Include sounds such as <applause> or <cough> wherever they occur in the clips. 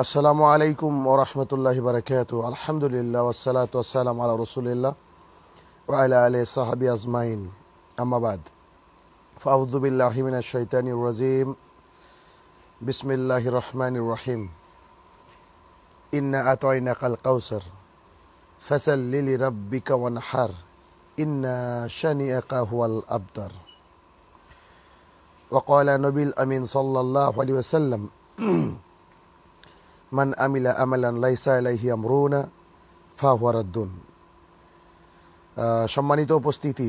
আসসালামু আলাইকুম ও রহমতুল্লাহি বারকাত আলহামদুলিল্লাহ ওসালাত আসসালাম আলা রসুলিল্লাহ ও আলা আলি সাহাবি আজমাইন আমাবাদ ফাউদ্দুবিল্লাহমিন শৈতানি রাজিম বিসমিল্লাহ রহমান রহিম ইন্না আতয়না কাল কাউসার ফসল লিলি রব্বিকা ওয়ানহার ইন্না শানি একা আবদার وقال নবীল আমিন صلى الله عليه মান আমিলা আমালান লাইসা আলাইহি আমরুনা ফাহওয়ারাদ্দুন সম্মানিত উপস্থিতি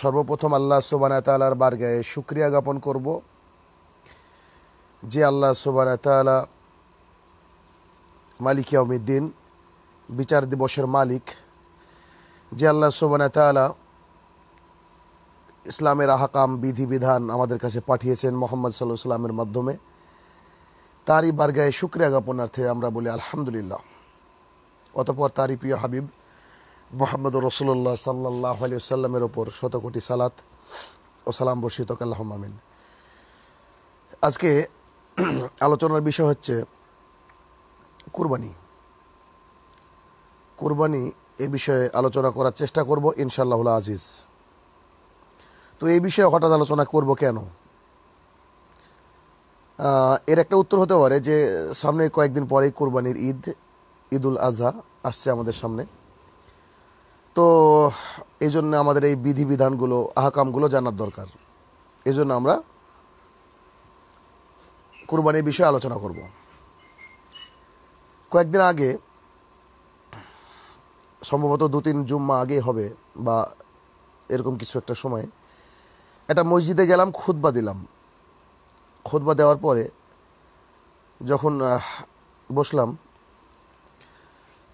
সর্বপ্রথম আল্লাহ সোবানা তালার বার্গায় সুক্রিয়া জ্ঞাপন করব যে আল্লাহ সোবানা তালা মালিক ইয়ামিদ্দিন বিচার দিবসের মালিক যে আল্লাহ সোবানা তালা ইসলামের বিধি বিধান আমাদের কাছে পাঠিয়েছেন মোহাম্মদ সাল্লাহ সাল্লামের মাধ্যমে তারই বার্গায় শুক্রিয়া জ্ঞাপনার্থে আমরা বলি আলহামদুলিল্লাহ অতপর তারই প্রিয় হাবিব মোহাম্মদ রসুল্লাহ সাল্লাহ আলি সাল্লামের ওপর শতকোটি সালাত ও সালাম বর্ষিত কাল্লাহ মামিন আজকে <clears throat> আলোচনার বিষয় হচ্ছে কুরবানি কুরবানি এ বিষয়ে আলোচনা করার চেষ্টা করব ইনশাল্লাহ আজিজ তো এই বিষয়ে হঠাৎ আলোচনা করব কেন এর একটা উত্তর হতে পারে যে সামনে কয়েকদিন পরেই কোরবানির ঈদ ঈদুল আজহা আসছে আমাদের সামনে তো এই জন্য আমাদের এই বিধিবিধানগুলো আহকামগুলো জানার দরকার এই জন্য আমরা কোরবানির বিষয়ে আলোচনা করব কয়েকদিন আগে সম্ভবত দু তিন জুম্মা আগে হবে বা এরকম কিছু একটা সময়ে একটা মসজিদে গেলাম খুদ্া দিলাম খোদবা দেওয়ার পরে যখন বসলাম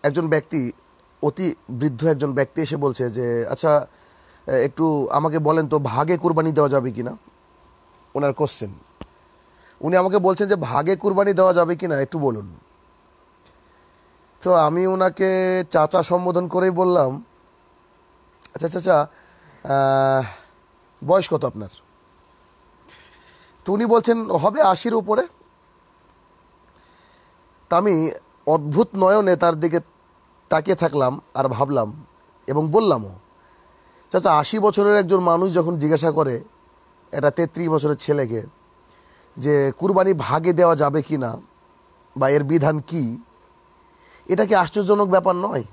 একজন ব্যক্তি অতি বৃদ্ধ একজন ব্যক্তি এসে বলছে যে আচ্ছা একটু আমাকে বলেন তো ভাগে কুরবানি দেওয়া যাবে কি না ওনার কোশ্চেন উনি আমাকে বলছেন যে ভাগে কুরবানি দেওয়া যাবে কি না একটু বলুন তো আমি ওনাকে চাচা সম্বোধন করেই বললাম আচ্ছা চাচা বয়স কত আপনার উনি বলছেন হবে আশির উপরে তা আমি অদ্ভুত নয়নে তার দিকে তাকিয়ে থাকলাম আর ভাবলাম এবং বললামও চাচা আশি বছরের একজন মানুষ যখন জিজ্ঞাসা করে এটা তেত্রিশ বছরের ছেলেকে যে কুরবানি ভাগে দেওয়া যাবে কি না বা এর বিধান কি এটা কি আশ্চর্যজনক ব্যাপার নয়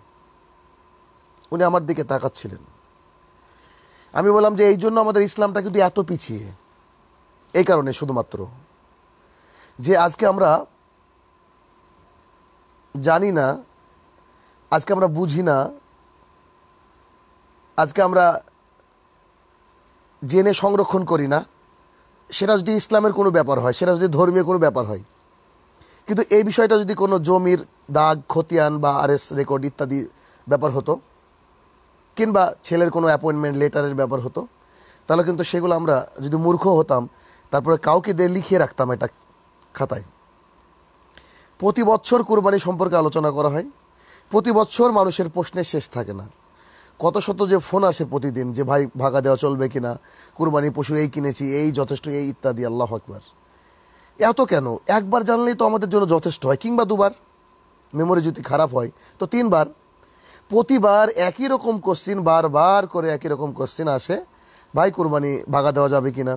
উনি আমার দিকে তাকাচ্ছিলেন আমি বললাম যে এই জন্য আমাদের ইসলামটা কিন্তু এত পিছিয়ে এই কারণে শুধুমাত্র যে আজকে আমরা জানি না আজকে আমরা বুঝি না আজকে আমরা জেনে সংরক্ষণ করি না সেটা যদি ইসলামের কোনো ব্যাপার হয় সেটা যদি ধর্মীয় কোনো ব্যাপার হয় কিন্তু এই বিষয়টা যদি কোনো জমির দাগ খতিয়ান বা আরএস রেকর্ড ইত্যাদি ব্যাপার হতো কিংবা ছেলের কোনো অ্যাপয়েন্টমেন্ট লেটারের ব্যাপার হতো তাহলে কিন্তু সেগুলো আমরা যদি মূর্খ হতাম তারপরে কাউকে দিয়ে লিখিয়ে রাখতাম এটা খাতায় প্রতি বছর কোরবানি সম্পর্কে আলোচনা করা হয় প্রতি বছর মানুষের প্রশ্নের শেষ থাকে না কত শত যে ফোন আসে প্রতিদিন যে ভাই ভাগা দেওয়া চলবে কিনা কুরবানি পশু এই কিনেছি এই যথেষ্ট এই ইত্যাদি আল্লাহ আকবার এত কেন একবার জানলেই তো আমাদের জন্য যথেষ্ট হয় কিংবা দুবার মেমোরি যদি খারাপ হয় তো তিনবার প্রতিবার একই রকম কোশ্চিন বারবার করে একই রকম কোশ্চিন আসে ভাই কুরবানি ভাগা দেওয়া যাবে কিনা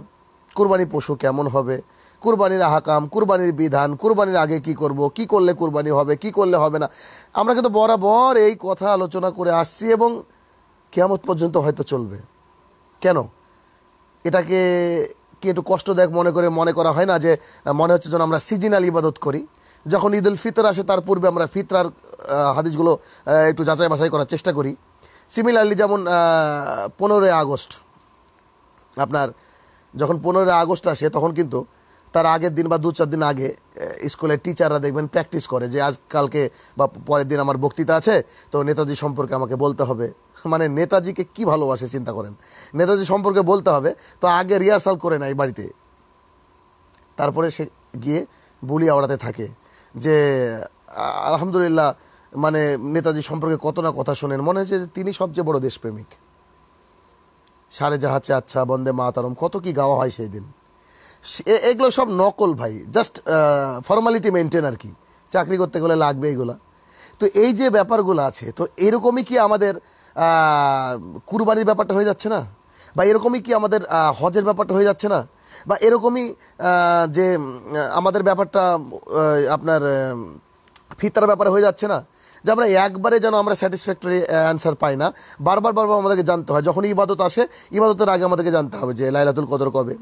কুরবানি পশু কেমন হবে কুরবানির আহাকাম কুরবানির বিধান কুরবানির আগে কি করব কি করলে কুরবানি হবে কি করলে হবে না আমরা কিন্তু বরাবর এই কথা আলোচনা করে আসছি এবং কেয়ামত পর্যন্ত হয়তো চলবে কেন এটাকে কি একটু কষ্টদায়ক মনে করে মনে করা হয় না যে মনে হচ্ছে যেন আমরা সিজনাল ইবাদত করি যখন ঈদ উল ফিতর আসে তার পূর্বে আমরা ফিতরার হাদিসগুলো একটু যাচাই বাছাই করার চেষ্টা করি সিমিলারলি যেমন পনেরোই আগস্ট আপনার যখন পনেরোই আগস্ট আসে তখন কিন্তু তার আগের দিন বা দু চার দিন আগে স্কুলের টিচাররা দেখবেন প্র্যাকটিস করে যে আজ কালকে বা পরের দিন আমার বক্তৃতা আছে তো নেতাজি সম্পর্কে আমাকে বলতে হবে মানে নেতাজিকে কি ভালোবাসে চিন্তা করেন নেতাজি সম্পর্কে বলতে হবে তো আগে রিহার্সাল করে নেয় বাড়িতে তারপরে সে গিয়ে বুলি আওড়াতে থাকে যে আলহামদুলিল্লাহ মানে নেতাজি সম্পর্কে কত না কথা শোনেন মনে হয়েছে যে তিনি সবচেয়ে বড় দেশপ্রেমিক সারে জাহাজে আচ্ছা বন্দে মাতারম কত কি গাওয়া হয় সেই দিন এগুলো সব নকল ভাই জাস্ট ফর্মালিটি মেনটেন আর কি চাকরি করতে গেলে লাগবে এগুলা তো এই যে ব্যাপারগুলো আছে তো এরকমই কি আমাদের কুরবানির ব্যাপারটা হয়ে যাচ্ছে না বা এরকমই কি আমাদের হজের ব্যাপারটা হয়ে যাচ্ছে না বা এরকমই যে আমাদের ব্যাপারটা আপনার ফিতার ব্যাপারে হয়ে যাচ্ছে না যে আমরা একবারে যেন আমরা স্যাটিসফ্যাক্টরি অ্যান্সার পাই না বারবার বারবার আমাদেরকে জানতে হয় যখনই ইবাদত আসে ইবাদতের আগে আমাদেরকে জানতে হবে যে লাইলাতুল কদর কবে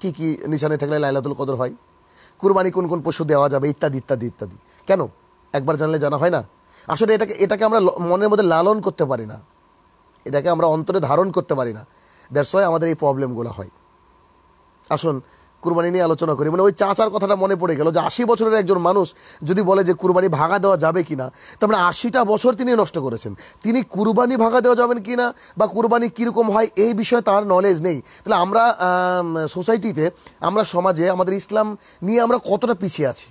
কি কি নিশানে থাকলে লাইলাতুল কদর হয় কুরবানি কোন কোন পশু দেওয়া যাবে ইত্যাদি ইত্যাদি ইত্যাদি কেন একবার জানলে জানা হয় না আসলে এটাকে এটাকে আমরা মনের মধ্যে লালন করতে পারি না এটাকে আমরা অন্তরে ধারণ করতে পারি না দ্যাটস ওয়াই আমাদের এই প্রবলেমগুলো হয় আসুন কুরবানি নিয়ে আলোচনা করি মানে ওই চাচার কথাটা মনে পড়ে গেল যে আশি বছরের একজন মানুষ যদি বলে যে কুরবানি ভাগা দেওয়া যাবে কি না মানে আশিটা বছর তিনি নষ্ট করেছেন তিনি কুরবানি ভাগা দেওয়া যাবেন কি না বা কুরবানি কীরকম হয় এই বিষয়ে তার নলেজ নেই তাহলে আমরা সোসাইটিতে আমরা সমাজে আমাদের ইসলাম নিয়ে আমরা কতটা পিছিয়ে আছি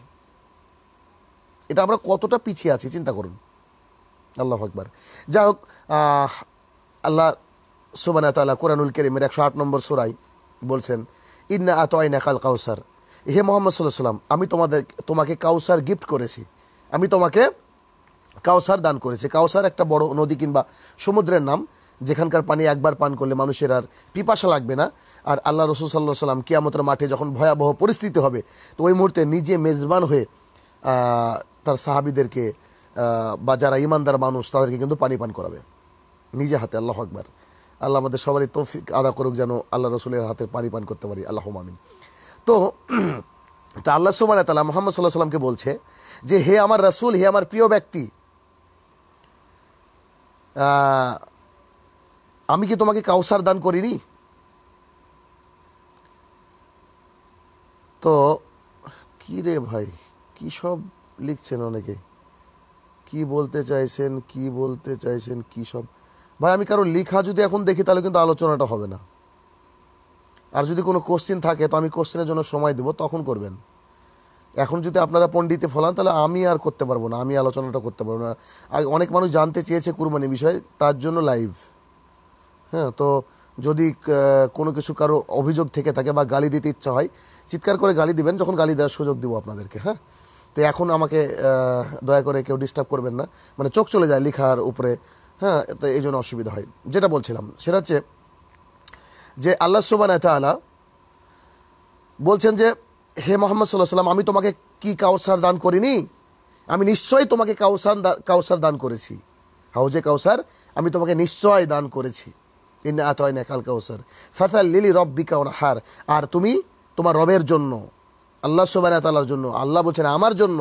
এটা আমরা কতটা পিছিয়ে আছি চিন্তা করুন আল্লাহ আকবার যাই হোক আল্লাহ সুবানা তালা কোরআনুল কেরিমের একশো আট নম্বর সোরাই বলছেন ইন্না আত কাল কাউসার হে মোহাম্মদ সাল্লাহ সাল্লাম আমি তোমাদের তোমাকে কাউসার গিফট করেছি আমি তোমাকে কাউসার দান করেছি কাউসার একটা বড় নদী কিংবা সমুদ্রের নাম যেখানকার পানি একবার পান করলে মানুষের আর পিপাসা লাগবে না আর আল্লাহ রসুল সাল্লাহ সাল্লাম কিয়ামতের মাঠে যখন ভয়াবহ পরিস্থিতি হবে তো ওই মুহূর্তে নিজে মেজবান হয়ে তার সাহাবিদেরকে বা যারা ইমানদার মানুষ তাদেরকে কিন্তু পানি পান করাবে নিজে হাতে আল্লাহ আকবার আল্লাহ আমাদের সবারই তৌফিক আদা করুক যেন আল্লাহ রসুলের হাতের পানি পান করতে পারি আল্লাহ মামিন তো তা আল্লাহ সুমান তালা মোহাম্মদ সাল্লাহ সাল্লামকে বলছে যে হে আমার রাসুল হে আমার প্রিয় ব্যক্তি আমি কি তোমাকে কাউসার দান করিনি তো কি রে ভাই কি সব লিখছেন অনেকে কি বলতে চাইছেন কি বলতে চাইছেন কি সব ভাই আমি কারো লেখা যদি এখন দেখি তাহলে কিন্তু আলোচনাটা হবে না আর যদি কোনো কোশ্চেন থাকে তো আমি কোশ্চেনের জন্য সময় দেবো তখন করবেন এখন যদি আপনারা পণ্ডিতে ফলান তাহলে আমি আর করতে পারবো না আমি আলোচনাটা করতে পারবো না অনেক মানুষ জানতে চেয়েছে কুরবানি বিষয়ে তার জন্য লাইভ হ্যাঁ তো যদি কোনো কিছু কারো অভিযোগ থেকে থাকে বা গালি দিতে ইচ্ছা হয় চিৎকার করে গালি দিবেন যখন গালি দেওয়ার সুযোগ দেবো আপনাদেরকে হ্যাঁ তো এখন আমাকে দয়া করে কেউ ডিস্টার্ব করবেন না মানে চোখ চলে যায় লেখার উপরে হ্যাঁ তো এই জন্য অসুবিধা হয় যেটা বলছিলাম সেটা হচ্ছে যে আল্লাহ সুবান এতালা বলছেন যে হে মোহাম্মদ সাল্লাহ সাল্লাম আমি তোমাকে কি কাউসার দান করিনি আমি নিশ্চয়ই তোমাকে কাউসার কাউসার দান করেছি হাউজে কাউসার আমি তোমাকে নিশ্চয় দান করেছি ইন্না আতয় নাকাল কাউসার ফাতাল লিলি রব্বি কাউন হার আর তুমি তোমার রবের জন্য আল্লাহ সুবান তালার জন্য আল্লাহ বলছেন আমার জন্য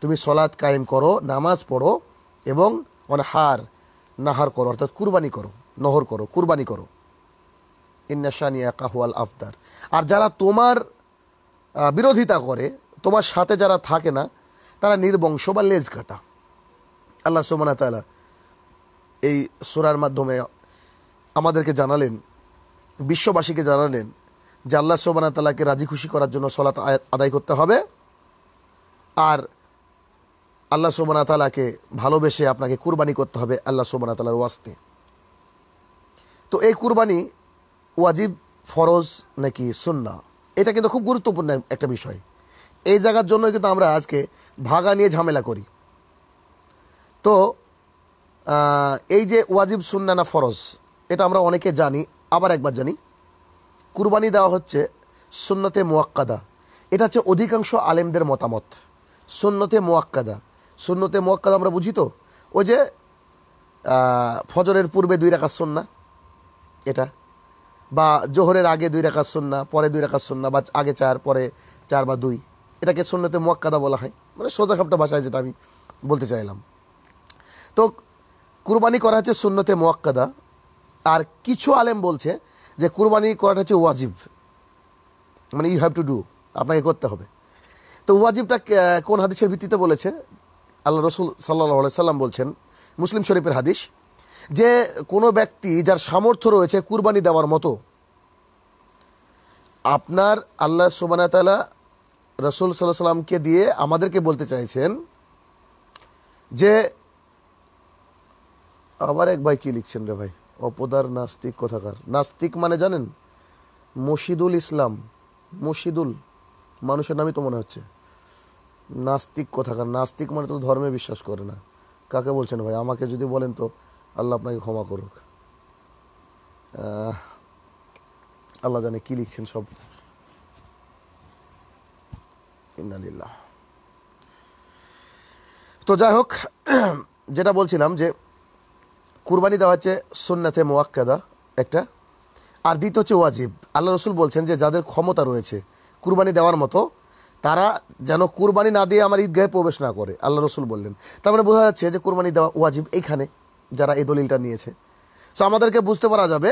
তুমি সলাৎ কায়েম করো নামাজ পড়ো এবং অনহার নাহার করো অর্থাৎ কুরবানি করো নহর করো কুরবানি করো ইন্নাসানিয়া কাহওয়াল আফতার আর যারা তোমার বিরোধিতা করে তোমার সাথে যারা থাকে না তারা নির্বংশ বা লেজ কাটা আল্লাহ সোমানা তালা এই সোরার মাধ্যমে আমাদেরকে জানালেন বিশ্ববাসীকে জানালেন যে আল্লাহ সোবানা তালাকে রাজি খুশি করার জন্য সলাত আদায় করতে হবে আর আল্লাহ সোমানা তালাকে ভালোবেসে আপনাকে কুরবানি করতে হবে আল্লাহ সোমানা তালার ওয়াস্তে তো এই কুরবানি ওয়াজিব ফরজ নাকি সুন্না এটা কিন্তু খুব গুরুত্বপূর্ণ একটা বিষয় এই জায়গার জন্য কিন্তু আমরা আজকে ভাগা নিয়ে ঝামেলা করি তো এই যে ওয়াজিব সুন্না না ফরজ এটা আমরা অনেকে জানি আবার একবার জানি কুরবানি দেওয়া হচ্ছে সুন্নতে মোয়াক্কাদা এটা হচ্ছে অধিকাংশ আলেমদের মতামত সুন্নতে মোয়াক্কাদা শূন্যতে মোয়াক্কাদ আমরা বুঝি তো ওই যে ফজরের পূর্বে দুই রাখার সন্না এটা বা জোহরের আগে দুই রাখার সন্না পরে দুই রাখার সন্না বা আগে চার পরে চার বা দুই এটাকে শূন্যতে মোয়াক্কাদা বলা হয় মানে সোজা খাপটা ভাষায় যেটা আমি বলতে চাইলাম তো কুরবানি করা হচ্ছে শূন্যতে মোয়াক্কাদা আর কিছু আলেম বলছে যে কুরবানি করাটা হচ্ছে ওয়াজিব মানে ইউ হ্যাভ টু ডু আপনাকে করতে হবে তো ওয়াজিবটা কোন হাদিসের ভিত্তিতে বলেছে আল্লাহ রসুল সাল্লাহ সাল্লাম বলছেন মুসলিম শরীফের হাদিস যে কোনো ব্যক্তি যার সামর্থ্য রয়েছে কুরবানি দেওয়ার মতো আপনার আল্লাহ সুবানাতালা রসুল সাল্লাহ সাল্লামকে দিয়ে আমাদেরকে বলতে চাইছেন যে আবার এক ভাই কী লিখছেন রে ভাই অপদার নাস্তিক কথাকার নাস্তিক মানে জানেন মসিদুল ইসলাম মসিদুল মানুষের নামই তো মনে হচ্ছে নাস্তিক কোথাকার নাস্তিক মানে তো ধর্মে বিশ্বাস করে না কাকে বলছেন ভাই আমাকে যদি বলেন তো আল্লাহ আপনাকে ক্ষমা করুক আল্লাহ জানে কি লিখছেন সব ইন্নালিল্লাহ তো যাই হোক যেটা বলছিলাম যে কুরবানি দেওয়া হচ্ছে সন্ন্যাতে মোয়াক্কাদা একটা আর দ্বিতীয় হচ্ছে ওয়াজিব আল্লাহ রসুল বলছেন যে যাদের ক্ষমতা রয়েছে কুরবানি দেওয়ার মতো তারা যেন কুরবানি না দিয়ে আমার ঈদগাহে প্রবেশ না করে আল্লাহ রসুল বললেন তার মানে বোঝা যাচ্ছে যে কুরবানি দেওয়া ওয়াজিব এইখানে যারা এই দলিলটা নিয়েছে সো আমাদেরকে বুঝতে পারা যাবে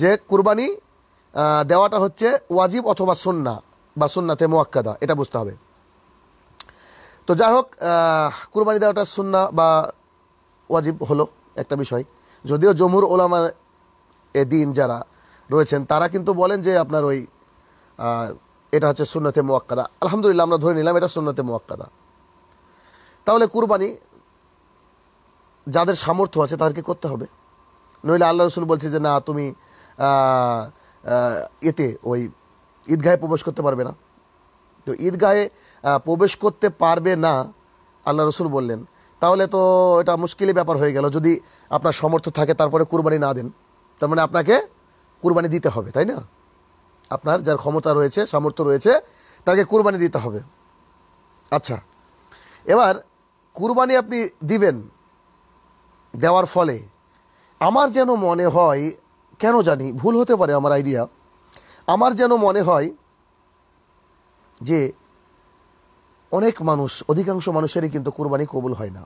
যে কুরবানি দেওয়াটা হচ্ছে ওয়াজিব অথবা সন্না বা সুন্নাতে মোয়াক্কাদা এটা বুঝতে হবে তো যাই হোক কুরবানি দেওয়াটা সুন্না বা ওয়াজিব হলো একটা বিষয় যদিও জমুর ওলামার এ দিন যারা রয়েছেন তারা কিন্তু বলেন যে আপনার ওই এটা হচ্ছে সুন্নতে মোয়াক্কাদা আলহামদুলিল্লাহ আমরা ধরে নিলাম এটা সুন্নতে মোয়াক্কাদা তাহলে কুরবানি যাদের সামর্থ্য আছে তাদেরকে করতে হবে নইলে আল্লাহ রসুল বলছে যে না তুমি এতে ওই ঈদগাহে প্রবেশ করতে পারবে না তো ঈদগাহে প্রবেশ করতে পারবে না আল্লাহ রসুল বললেন তাহলে তো এটা মুশকিলই ব্যাপার হয়ে গেল যদি আপনার সমর্থ থাকে তারপরে কুরবানি না দেন তার মানে আপনাকে কুরবানি দিতে হবে তাই না আপনার যার ক্ষমতা রয়েছে সামর্থ্য রয়েছে তাকে কুরবানি দিতে হবে আচ্ছা এবার কুরবানি আপনি দিবেন দেওয়ার ফলে আমার যেন মনে হয় কেন জানি ভুল হতে পারে আমার আইডিয়া আমার যেন মনে হয় যে অনেক মানুষ অধিকাংশ মানুষেরই কিন্তু কোরবানি কবুল হয় না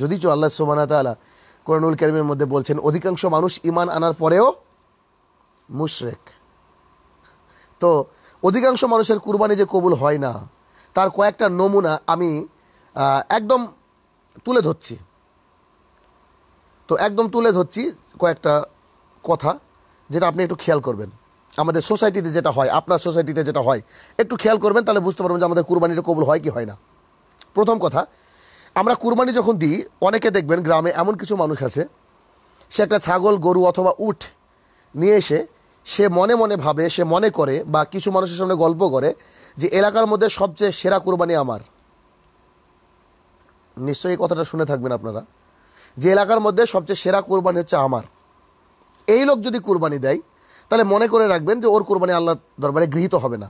যদি চো আল্লাহ সোমান তালা কোরআনুল করিমের মধ্যে বলছেন অধিকাংশ মানুষ ইমান আনার পরেও মুশরেক তো অধিকাংশ মানুষের কুরবানি যে কবুল হয় না তার কয়েকটা নমুনা আমি একদম তুলে ধরছি তো একদম তুলে ধরছি কয়েকটা কথা যেটা আপনি একটু খেয়াল করবেন আমাদের সোসাইটিতে যেটা হয় আপনার সোসাইটিতে যেটা হয় একটু খেয়াল করবেন তাহলে বুঝতে পারবেন যে আমাদের কুরবানিটা কবুল হয় কি হয় না প্রথম কথা আমরা কুরবানি যখন দিই অনেকে দেখবেন গ্রামে এমন কিছু মানুষ আছে সে একটা ছাগল গরু অথবা উঠ নিয়ে এসে সে মনে মনে ভাবে সে মনে করে বা কিছু মানুষের সামনে গল্প করে যে এলাকার মধ্যে সবচেয়ে সেরা কোরবানি আমার নিশ্চয়ই এই কথাটা শুনে থাকবেন আপনারা যে এলাকার মধ্যে সবচেয়ে সেরা কোরবানি হচ্ছে আমার এই লোক যদি কোরবানি দেয় তাহলে মনে করে রাখবেন যে ওর কোরবানি আল্লাহ দরবারে গৃহীত হবে না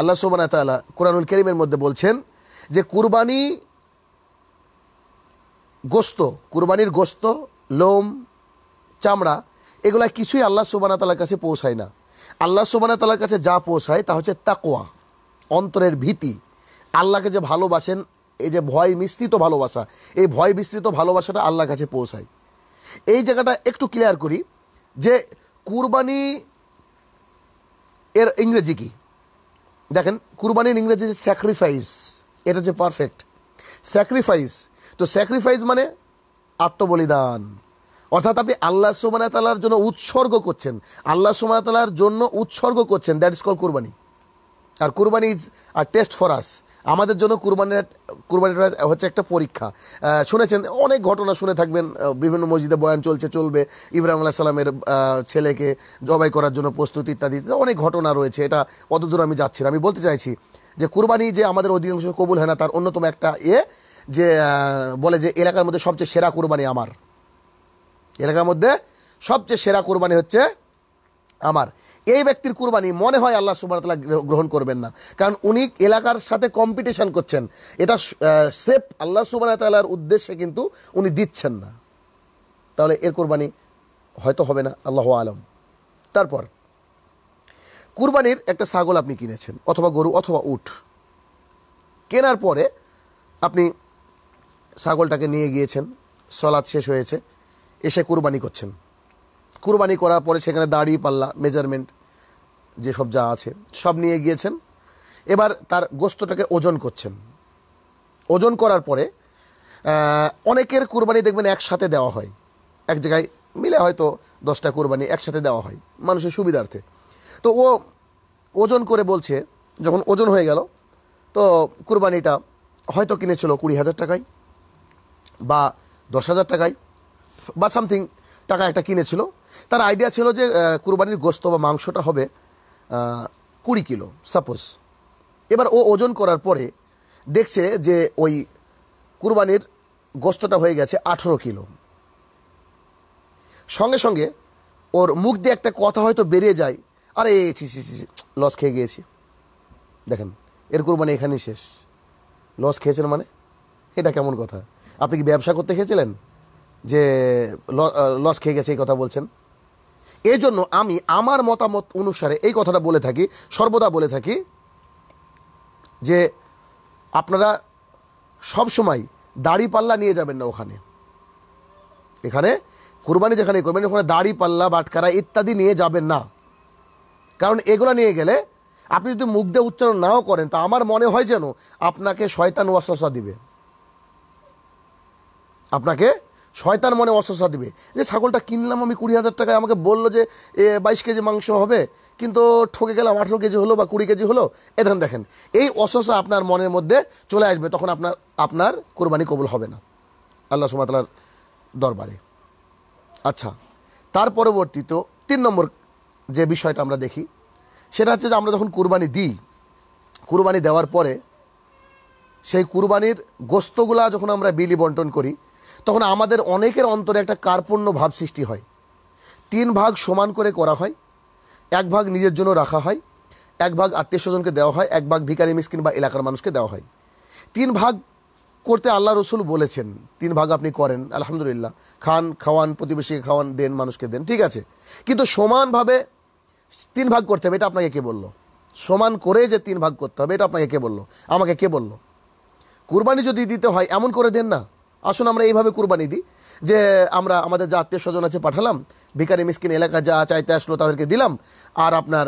আল্লাহ সুবান তালা কোরআনুল করিমের মধ্যে বলছেন যে কুরবানি গোস্ত কুরবানির গোস্ত লোম চামড়া এগুলা কিছুই আল্লাহ সুবানা তালার কাছে পৌঁছায় না আল্লাহ সুবানা তালার কাছে যা পৌঁছায় তা হচ্ছে তাকোয়া অন্তরের ভীতি আল্লাহকে যে ভালোবাসেন এই যে ভয় মিশ্রিত ভালোবাসা এই ভয় মিশ্রিত ভালোবাসাটা আল্লাহর কাছে পৌঁছায় এই জায়গাটা একটু ক্লিয়ার করি যে কুরবানি এর ইংরেজি কি দেখেন কুরবানির ইংরেজি যে স্যাক্রিফাইস এটা যে পারফেক্ট স্যাক্রিফাইস তো স্যাক্রিফাইস মানে আত্মবলিদান অর্থাৎ আপনি আল্লাহ সুমানা তালার জন্য উৎসর্গ করছেন আল্লাহ সুমানা তালার জন্য উৎসর্গ করছেন দ্যাট ইজ কল কুরবানি আর qurbani is our test for us আমাদের জন্য কুরবানি কুরবানিটা হচ্ছে একটা পরীক্ষা শুনেছেন অনেক ঘটনা শুনে থাকবেন বিভিন্ন মসজিদে বয়ান চলছে চলবে ইব্রাহিম আল্লাহ সাল্লামের ছেলেকে জবাই করার জন্য প্রস্তুতি ইত্যাদি অনেক ঘটনা রয়েছে এটা অতদূর আমি যাচ্ছি না আমি বলতে চাইছি যে কুরবানি যে আমাদের অধিকাংশ কবুল হয় না তার অন্যতম একটা এ যে বলে যে এলাকার মধ্যে সবচেয়ে সেরা কুরবানি আমার এলাকার মধ্যে সবচেয়ে সেরা কোরবানি হচ্ছে আমার এই ব্যক্তির কুরবানি মনে হয় আল্লাহ সুবাহতাল্লাহ গ্রহণ করবেন না কারণ উনি এলাকার সাথে কম্পিটিশন করছেন এটা সেফ আল্লাহ সুবাহতাল্লাহর উদ্দেশ্যে কিন্তু উনি দিচ্ছেন না তাহলে এর কোরবানি হয়তো হবে না আল্লাহ আলম তারপর কুরবানির একটা ছাগল আপনি কিনেছেন অথবা গরু অথবা উঠ কেনার পরে আপনি ছাগলটাকে নিয়ে গিয়েছেন সলাদ শেষ হয়েছে এসে কুরবানি করছেন কুরবানি করার পরে সেখানে দাঁড়িয়ে পাল্লা মেজারমেন্ট যেসব যা আছে সব নিয়ে গিয়েছেন এবার তার গোস্তটাকে ওজন করছেন ওজন করার পরে অনেকের কুরবানি দেখবেন একসাথে দেওয়া হয় এক জায়গায় মিলে হয়তো দশটা কুরবানি একসাথে দেওয়া হয় মানুষের সুবিধার্থে তো ও ওজন করে বলছে যখন ওজন হয়ে গেল তো কুরবানিটা হয়তো কিনেছিল কুড়ি হাজার টাকায় বা দশ হাজার টাকায় বা সামথিং টাকা একটা কিনেছিল তার আইডিয়া ছিল যে কুরবানির গোস্ত বা মাংসটা হবে কুড়ি কিলো সাপোজ এবার ও ওজন করার পরে দেখছে যে ওই কুরবানির গোস্তটা হয়ে গেছে আঠেরো কিলো সঙ্গে সঙ্গে ওর মুখ দিয়ে একটা কথা হয়তো বেরিয়ে যায় আরে ছি ছি ছি লস খেয়ে গিয়েছি দেখেন এর কুরবানি এখানেই শেষ লস খেয়েছেন মানে এটা কেমন কথা আপনি কি ব্যবসা করতে খেয়েছিলেন যে লস খেয়ে গেছে এই কথা বলছেন এই জন্য আমি আমার মতামত অনুসারে এই কথাটা বলে থাকি সর্বদা বলে থাকি যে আপনারা সব সময় দাড়ি পাল্লা নিয়ে যাবেন না ওখানে এখানে কোরবানি যেখানে করবেন ওখানে দাড়ি পাল্লা বাটকারা ইত্যাদি নিয়ে যাবেন না কারণ এগুলো নিয়ে গেলে আপনি যদি মুখ দিয়ে উচ্চারণ নাও করেন তা আমার মনে হয় যেন আপনাকে শয়তান ওয়াসা দিবে আপনাকে শয়তান মনে অসুস্থা দিবে যে ছাগলটা কিনলাম আমি কুড়ি হাজার টাকায় আমাকে বললো যে এ বাইশ কেজি মাংস হবে কিন্তু ঠকে গেলাম আঠেরো কেজি হলো বা কুড়ি কেজি হলো এখান দেখেন এই অসুস্থা আপনার মনের মধ্যে চলে আসবে তখন আপনার আপনার কোরবানি কবুল হবে না আল্লাহ সুমাতার দরবারে আচ্ছা তার পরবর্তীত তিন নম্বর যে বিষয়টা আমরা দেখি সেটা হচ্ছে যে আমরা যখন কুরবানি দিই কুরবানি দেওয়ার পরে সেই কুরবানির গোস্তগুলা যখন আমরা বিলি বন্টন করি তখন আমাদের অনেকের অন্তরে একটা কার্পণ্য ভাব সৃষ্টি হয় তিন ভাগ সমান করে করা হয় এক ভাগ নিজের জন্য রাখা হয় এক ভাগ আত্মীয় স্বজনকে দেওয়া হয় এক ভাগ ভিকারি মিসকিন বা এলাকার মানুষকে দেওয়া হয় তিন ভাগ করতে আল্লাহ রসুল বলেছেন তিন ভাগ আপনি করেন আলহামদুলিল্লাহ খান খাওয়ান প্রতিবেশীকে খাওয়ান দেন মানুষকে দেন ঠিক আছে কিন্তু সমানভাবে তিন ভাগ করতে হবে এটা আপনাকে কে বললো সমান করে যে তিন ভাগ করতে হবে এটা আপনাকে কে বললো আমাকে কে বললো কুরবানি যদি দিতে হয় এমন করে দেন না আসুন আমরা এইভাবে কুরবানি দিই যে আমরা আমাদের যা আত্মীয় স্বজন আছে পাঠালাম ভিকারি মিসকিন এলাকা যা চাইতে আসলো তাদেরকে দিলাম আর আপনার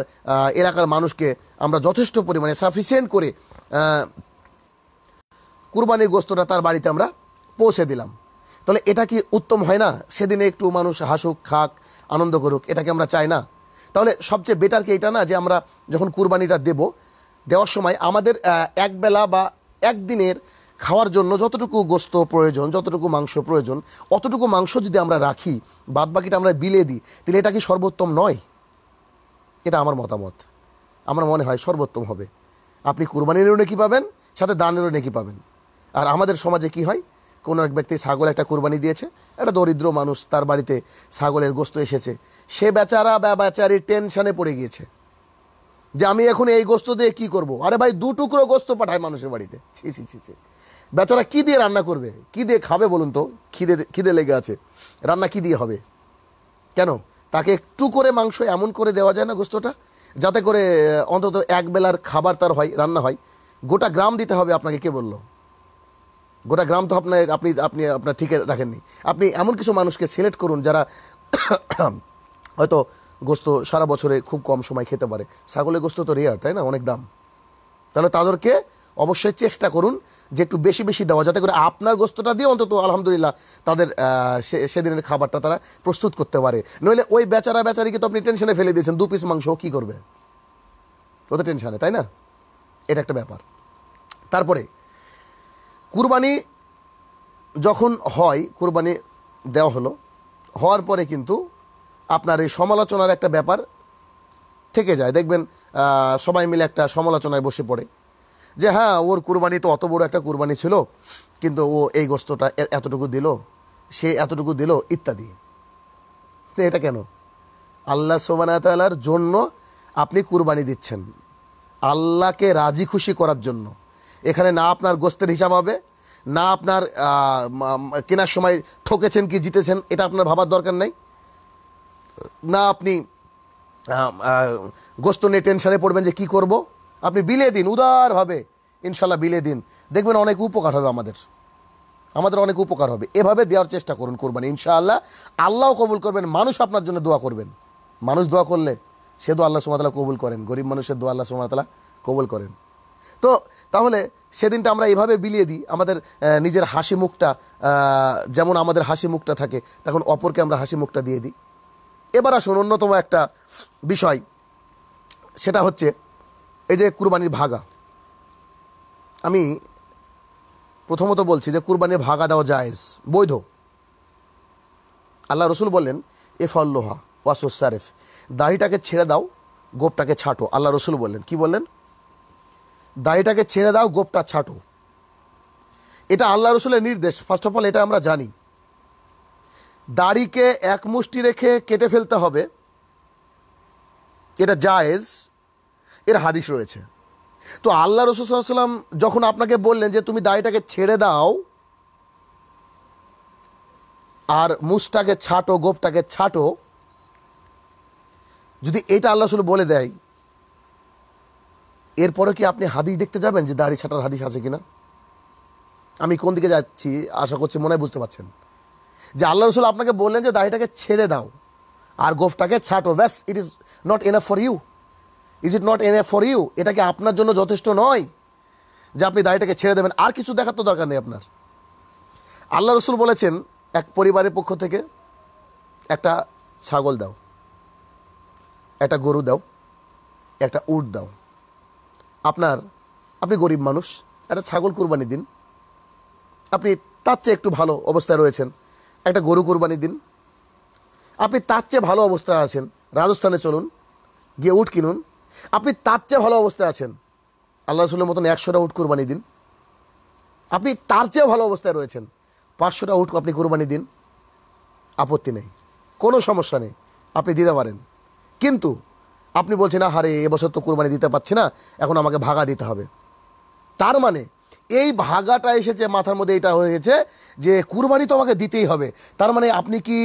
এলাকার মানুষকে আমরা যথেষ্ট পরিমাণে সাফিসিয়েন্ট করে কুরবানির গোস্তটা তার বাড়িতে আমরা পৌঁছে দিলাম তাহলে এটা কি উত্তম হয় না সেদিনে একটু মানুষ হাসুক খাক আনন্দ করুক এটাকে আমরা চাই না তাহলে সবচেয়ে বেটার কি এটা না যে আমরা যখন কুরবানিটা দেব দেওয়ার সময় আমাদের একবেলা বা একদিনের খাওয়ার জন্য যতটুকু গোস্ত প্রয়োজন যতটুকু মাংস প্রয়োজন অতটুকু মাংস যদি আমরা রাখি বাদ বাকিটা আমরা বিলে দিই তাহলে এটা কি সর্বোত্তম নয় এটা আমার মতামত আমার মনে হয় সর্বোত্তম হবে আপনি কুরবানিরও নাকি পাবেন সাথে দানেরও নাকি পাবেন আর আমাদের সমাজে কি হয় কোনো এক ব্যক্তি ছাগল একটা কুরবানি দিয়েছে একটা দরিদ্র মানুষ তার বাড়িতে ছাগলের গোস্ত এসেছে সে বেচারা বা বেচারি টেনশানে পড়ে গিয়েছে যে আমি এখন এই গোস্ত দিয়ে কি করব আরে ভাই দু টুকরো গোস্ত পাঠায় মানুষের বাড়িতে ছি ছি ছি ছি বেচারা কি দিয়ে রান্না করবে কি দিয়ে খাবে বলুন তো খিদে খিদে লেগে আছে রান্না কি দিয়ে হবে কেন তাকে একটু করে মাংস এমন করে দেওয়া যায় না গোস্তটা যাতে করে অন্তত এক বেলার খাবার তার হয় রান্না হয় গোটা গ্রাম দিতে হবে আপনাকে কে বললো গোটা গ্রাম তো আপনার আপনি আপনি আপনার ঠিক রাখেননি আপনি এমন কিছু মানুষকে সিলেক্ট করুন যারা <coughs> হয়তো গোস্ত সারা বছরে খুব কম সময় খেতে পারে ছাগলের গোস্ত তো রেয়ার তাই না অনেক দাম তাহলে তাদেরকে অবশ্যই চেষ্টা করুন যে একটু বেশি বেশি দেওয়া যাতে করে আপনার গোস্তটা দিয়ে অন্তত আলহামদুলিল্লাহ তাদের সেদিনের খাবারটা তারা প্রস্তুত করতে পারে নইলে ওই বেচারা বেচারিকে তো আপনি টেনশনে ফেলে দিয়েছেন দু পিস মাংস কী করবে ও তো টেনশানে তাই না এটা একটা ব্যাপার তারপরে কুরবানি যখন হয় কুরবানি দেওয়া হলো হওয়ার পরে কিন্তু আপনার এই সমালোচনার একটা ব্যাপার থেকে যায় দেখবেন সবাই মিলে একটা সমালোচনায় বসে পড়ে যে হ্যাঁ ওর কুরবানি তো অত বড় একটা কুরবানি ছিল কিন্তু ও এই গোস্তটা এতটুকু দিল সে এতটুকু দিল ইত্যাদি তো এটা কেন আল্লাহ সোবানাতালার জন্য আপনি কুরবানি দিচ্ছেন আল্লাহকে রাজি খুশি করার জন্য এখানে না আপনার গোস্তের হিসাব হবে না আপনার কেনার সময় ঠকেছেন কি জিতেছেন এটা আপনার ভাবার দরকার নাই না আপনি গোস্ত নিয়ে টেনশানে পড়বেন যে কি করব আপনি বিলে দিন উদারভাবে ইনশাল্লাহ বিলে দিন দেখবেন অনেক উপকার হবে আমাদের আমাদের অনেক উপকার হবে এভাবে দেওয়ার চেষ্টা করুন কোরবানি ইনশাআল্লাহ আল্লাহ কবুল করবেন মানুষ আপনার জন্য দোয়া করবেন মানুষ দোয়া করলে সে দো আল্লাহ সুমাতালা কবুল করেন গরিব মানুষের দোয়া আল্লাহ সুমাতালা কবুল করেন তো তাহলে সেদিনটা আমরা এভাবে বিলিয়ে দিই আমাদের নিজের হাসি মুখটা যেমন আমাদের হাসি মুখটা থাকে তখন অপরকে আমরা হাসি মুখটা দিয়ে দিই এবার আসুন অন্যতম একটা বিষয় সেটা হচ্ছে এই যে কুরবানির ভাগা আমি প্রথমত বলছি যে কুরবানির ভাগা দেওয়া জায়েজ বৈধ আল্লাহ রসুল বললেন এ ফল্লোহা ওয়াসুস সারেফ দাড়িটাকে ছেড়ে দাও গোপটাকে ছাটো আল্লাহ রসুল বললেন কি বললেন দাড়িটাকে ছেড়ে দাও গোপটা ছাটো এটা আল্লাহ রসুলের নির্দেশ ফার্স্ট অফ অল এটা আমরা জানি দাড়িকে এক মুষ্টি রেখে কেটে ফেলতে হবে এটা জায়েজ এর হাদিস রয়েছে তো আল্লাহ রসুলাম যখন আপনাকে বললেন যে তুমি দাড়িটাকে ছেড়ে দাও আর মুসটাকে ছাটো গোপটাকে ছাটো যদি এটা আল্লাহ রসুল বলে দেয় এরপরে কি আপনি হাদিস দেখতে যাবেন যে দাড়ি ছাটার হাদিস আছে কিনা আমি কোন দিকে যাচ্ছি আশা করছি মনে বুঝতে পারছেন যে আল্লাহ রসুল আপনাকে বললেন যে দাড়িটাকে ছেড়ে দাও আর গোফটাকে ছাটো ব্যাস it is not enough for you is it not enough for you এটা কি আপনার জন্য যথেষ্ট নয় যে আপনি দাড়িটাকে ছেড়ে দেবেন আর কিছু দেখার তো দরকার নেই আপনার আল্লাহ রসুল বলেছেন এক পরিবারের পক্ষ থেকে একটা ছাগল দাও একটা গরু দাও একটা উট দাও আপনার আপনি গরিব মানুষ একটা ছাগল কুরবানি দিন আপনি তার চেয়ে একটু ভালো অবস্থায় রয়েছেন একটা গরু কুরবানি দিন আপনি তার চেয়ে ভালো অবস্থায় আছেন রাজস্থানে চলুন গিয়ে উট কিনুন আপনি তার চেয়ে ভালো অবস্থায় আছেন আল্লাহ রসুলের মতন একশোটা উঠ কোরবানি দিন আপনি তার চেয়ে ভালো অবস্থায় রয়েছেন পাঁচশোটা উট আপনি কোরবানি দিন আপত্তি নেই কোনো সমস্যা নেই আপনি দিতে পারেন কিন্তু আপনি বলছেন না হারে এবছর তো কোরবানি দিতে পারছি না এখন আমাকে ভাগা দিতে হবে তার মানে এই ভাগাটা এসেছে মাথার মধ্যে এটা হয়ে গেছে যে কুরবানি তো আমাকে দিতেই হবে তার মানে আপনি কি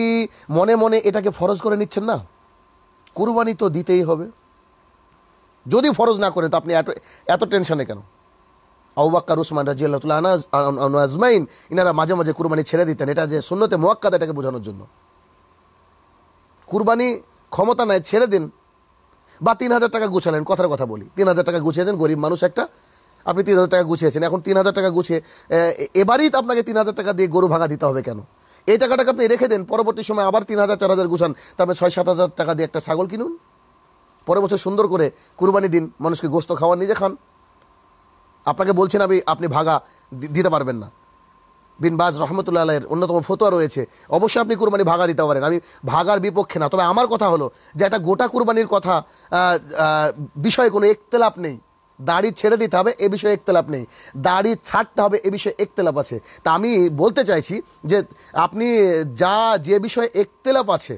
মনে মনে এটাকে ফরজ করে নিচ্ছেন না কুরবানি তো দিতেই হবে যদি ফরজ না করেন তো আপনি এত এত টেনশনে কেন আউবাক্কার উসমান রাজি আল্লাহ আনাজমাইন ইনারা মাঝে মাঝে কুরবানি ছেড়ে দিতেন এটা যে শূন্যতে মোয়াক্কাদ এটাকে বোঝানোর জন্য কুরবানি ক্ষমতা নাই ছেড়ে দিন বা তিন হাজার টাকা গুছালেন কথার কথা বলি তিন হাজার টাকা গুছিয়ে দেন গরিব মানুষ একটা আপনি তিন হাজার টাকা গুছিয়েছেন এখন তিন হাজার টাকা গুছিয়ে এবারই তো আপনাকে তিন হাজার টাকা দিয়ে গরু ভাঙা দিতে হবে কেন এই টাকাটাকে আপনি রেখে দেন পরবর্তী সময় আবার তিন হাজার চার হাজার গুছান তারপরে ছয় সাত হাজার টাকা দিয়ে একটা ছাগল কিনুন পরের বছর সুন্দর করে কুরবানি দিন মানুষকে গোস্ত খাওয়ান নিজে খান আপনাকে বলছেন আমি আপনি ভাগা দিতে পারবেন না বিন বাজ রহমতুল্লাহ আলাইয়ের অন্যতম ফতোয়া রয়েছে অবশ্যই আপনি কুরবানি ভাগা দিতে পারেন আমি ভাগার বিপক্ষে না তবে আমার কথা হলো যে একটা গোটা কুরবানির কথা বিষয়ে কোনো একতলাপ নেই দাড়ি ছেড়ে দিতে হবে এ বিষয়ে একতলাপ নেই দাড়ি ছাড়তে হবে এ বিষয়ে একতলাপ আছে তা আমি বলতে চাইছি যে আপনি যা যে বিষয়ে একতলাপ আছে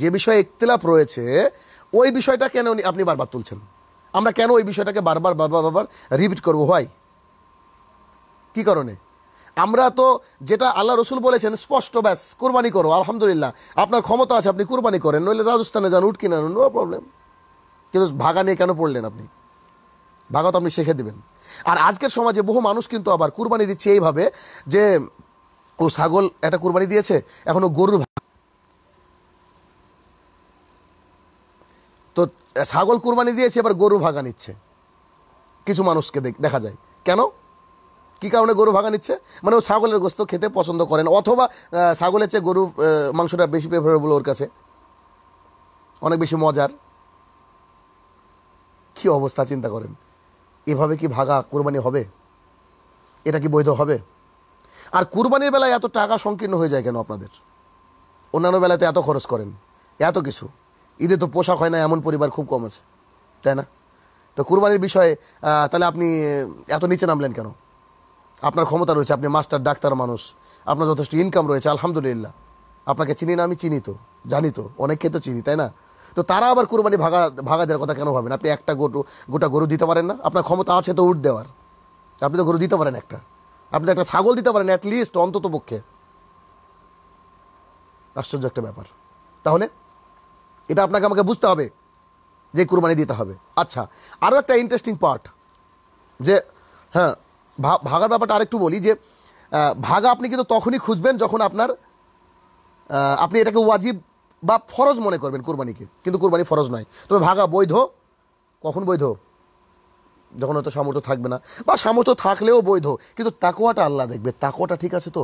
যে বিষয়ে ইকতলাপ রয়েছে ওই বিষয়টা কেন আপনি বারবার তুলছেন আমরা কেন ওই বিষয়টাকে বারবার বারবার বারবার রিপিট করব হয় কি কারণে আমরা তো যেটা আল্লাহ রসুল বলেছেন স্পষ্ট ব্যাস কোরবানি করো আলহামদুলিল্লাহ আপনার ক্ষমতা আছে আপনি কোরবানি করেন নইলে রাজস্থানে যান উঠ না নো প্রবলেম কিন্তু ভাগা নিয়ে কেন পড়লেন আপনি ভাগা তো আপনি শিখে দেবেন আর আজকের সমাজে বহু মানুষ কিন্তু আবার কুরবানি দিচ্ছে এইভাবে যে ও ছাগল একটা কুরবানি দিয়েছে এখন ও গরুর তো ছাগল কুরবানি দিয়েছে এবার গরু ভাগা নিচ্ছে কিছু মানুষকে দেখা যায় কেন কি কারণে গরু ভাগা নিচ্ছে মানে ও ছাগলের গোস্ত খেতে পছন্দ করেন অথবা ছাগলের চেয়ে গরু মাংসটা বেশি প্রেফারেবল ওর কাছে অনেক বেশি মজার কি অবস্থা চিন্তা করেন এভাবে কি ভাগা কোরবানি হবে এটা কি বৈধ হবে আর কুরবানির বেলায় এত টাকা সংকীর্ণ হয়ে যায় কেন আপনাদের অন্যান্য বেলায় তো এত খরচ করেন এত কিছু ঈদে তো পোশাক হয় না এমন পরিবার খুব কম আছে তাই না তো কুরবানির বিষয়ে তাহলে আপনি এত নিচে নামলেন কেন আপনার ক্ষমতা রয়েছে আপনি মাস্টার ডাক্তার মানুষ আপনার যথেষ্ট ইনকাম রয়েছে আলহামদুলিল্লাহ আপনাকে চিনি না আমি চিনি তো জানি তো অনেককে তো চিনি তাই না তো তারা আবার কুরবানি ভাগা ভাগা দেওয়ার কথা কেন ভাবেন আপনি একটা গরু গোটা গরু দিতে পারেন না আপনার ক্ষমতা আছে তো উঠ দেওয়ার আপনি তো গরু দিতে পারেন একটা আপনি তো একটা ছাগল দিতে পারেন অ্যাটলিস্ট অন্তত পক্ষে আশ্চর্য একটা ব্যাপার তাহলে এটা আপনাকে আমাকে বুঝতে হবে যে কুরবানি দিতে হবে আচ্ছা আরও একটা ইন্টারেস্টিং পার্ট যে হ্যাঁ ভাগার ব্যাপারটা আরেকটু বলি যে ভাগা আপনি কিন্তু তখনই খুঁজবেন যখন আপনার আপনি এটাকে ওয়াজিব বা ফরজ মনে করবেন কুরবানিকে কিন্তু কুরবানি ফরজ নয় তবে ভাগা বৈধ কখন বৈধ যখন হয়তো সামর্থ্য থাকবে না বা সামর্থ্য থাকলেও বৈধ কিন্তু তাকোয়াটা আল্লাহ দেখবে তাকোয়াটা ঠিক আছে তো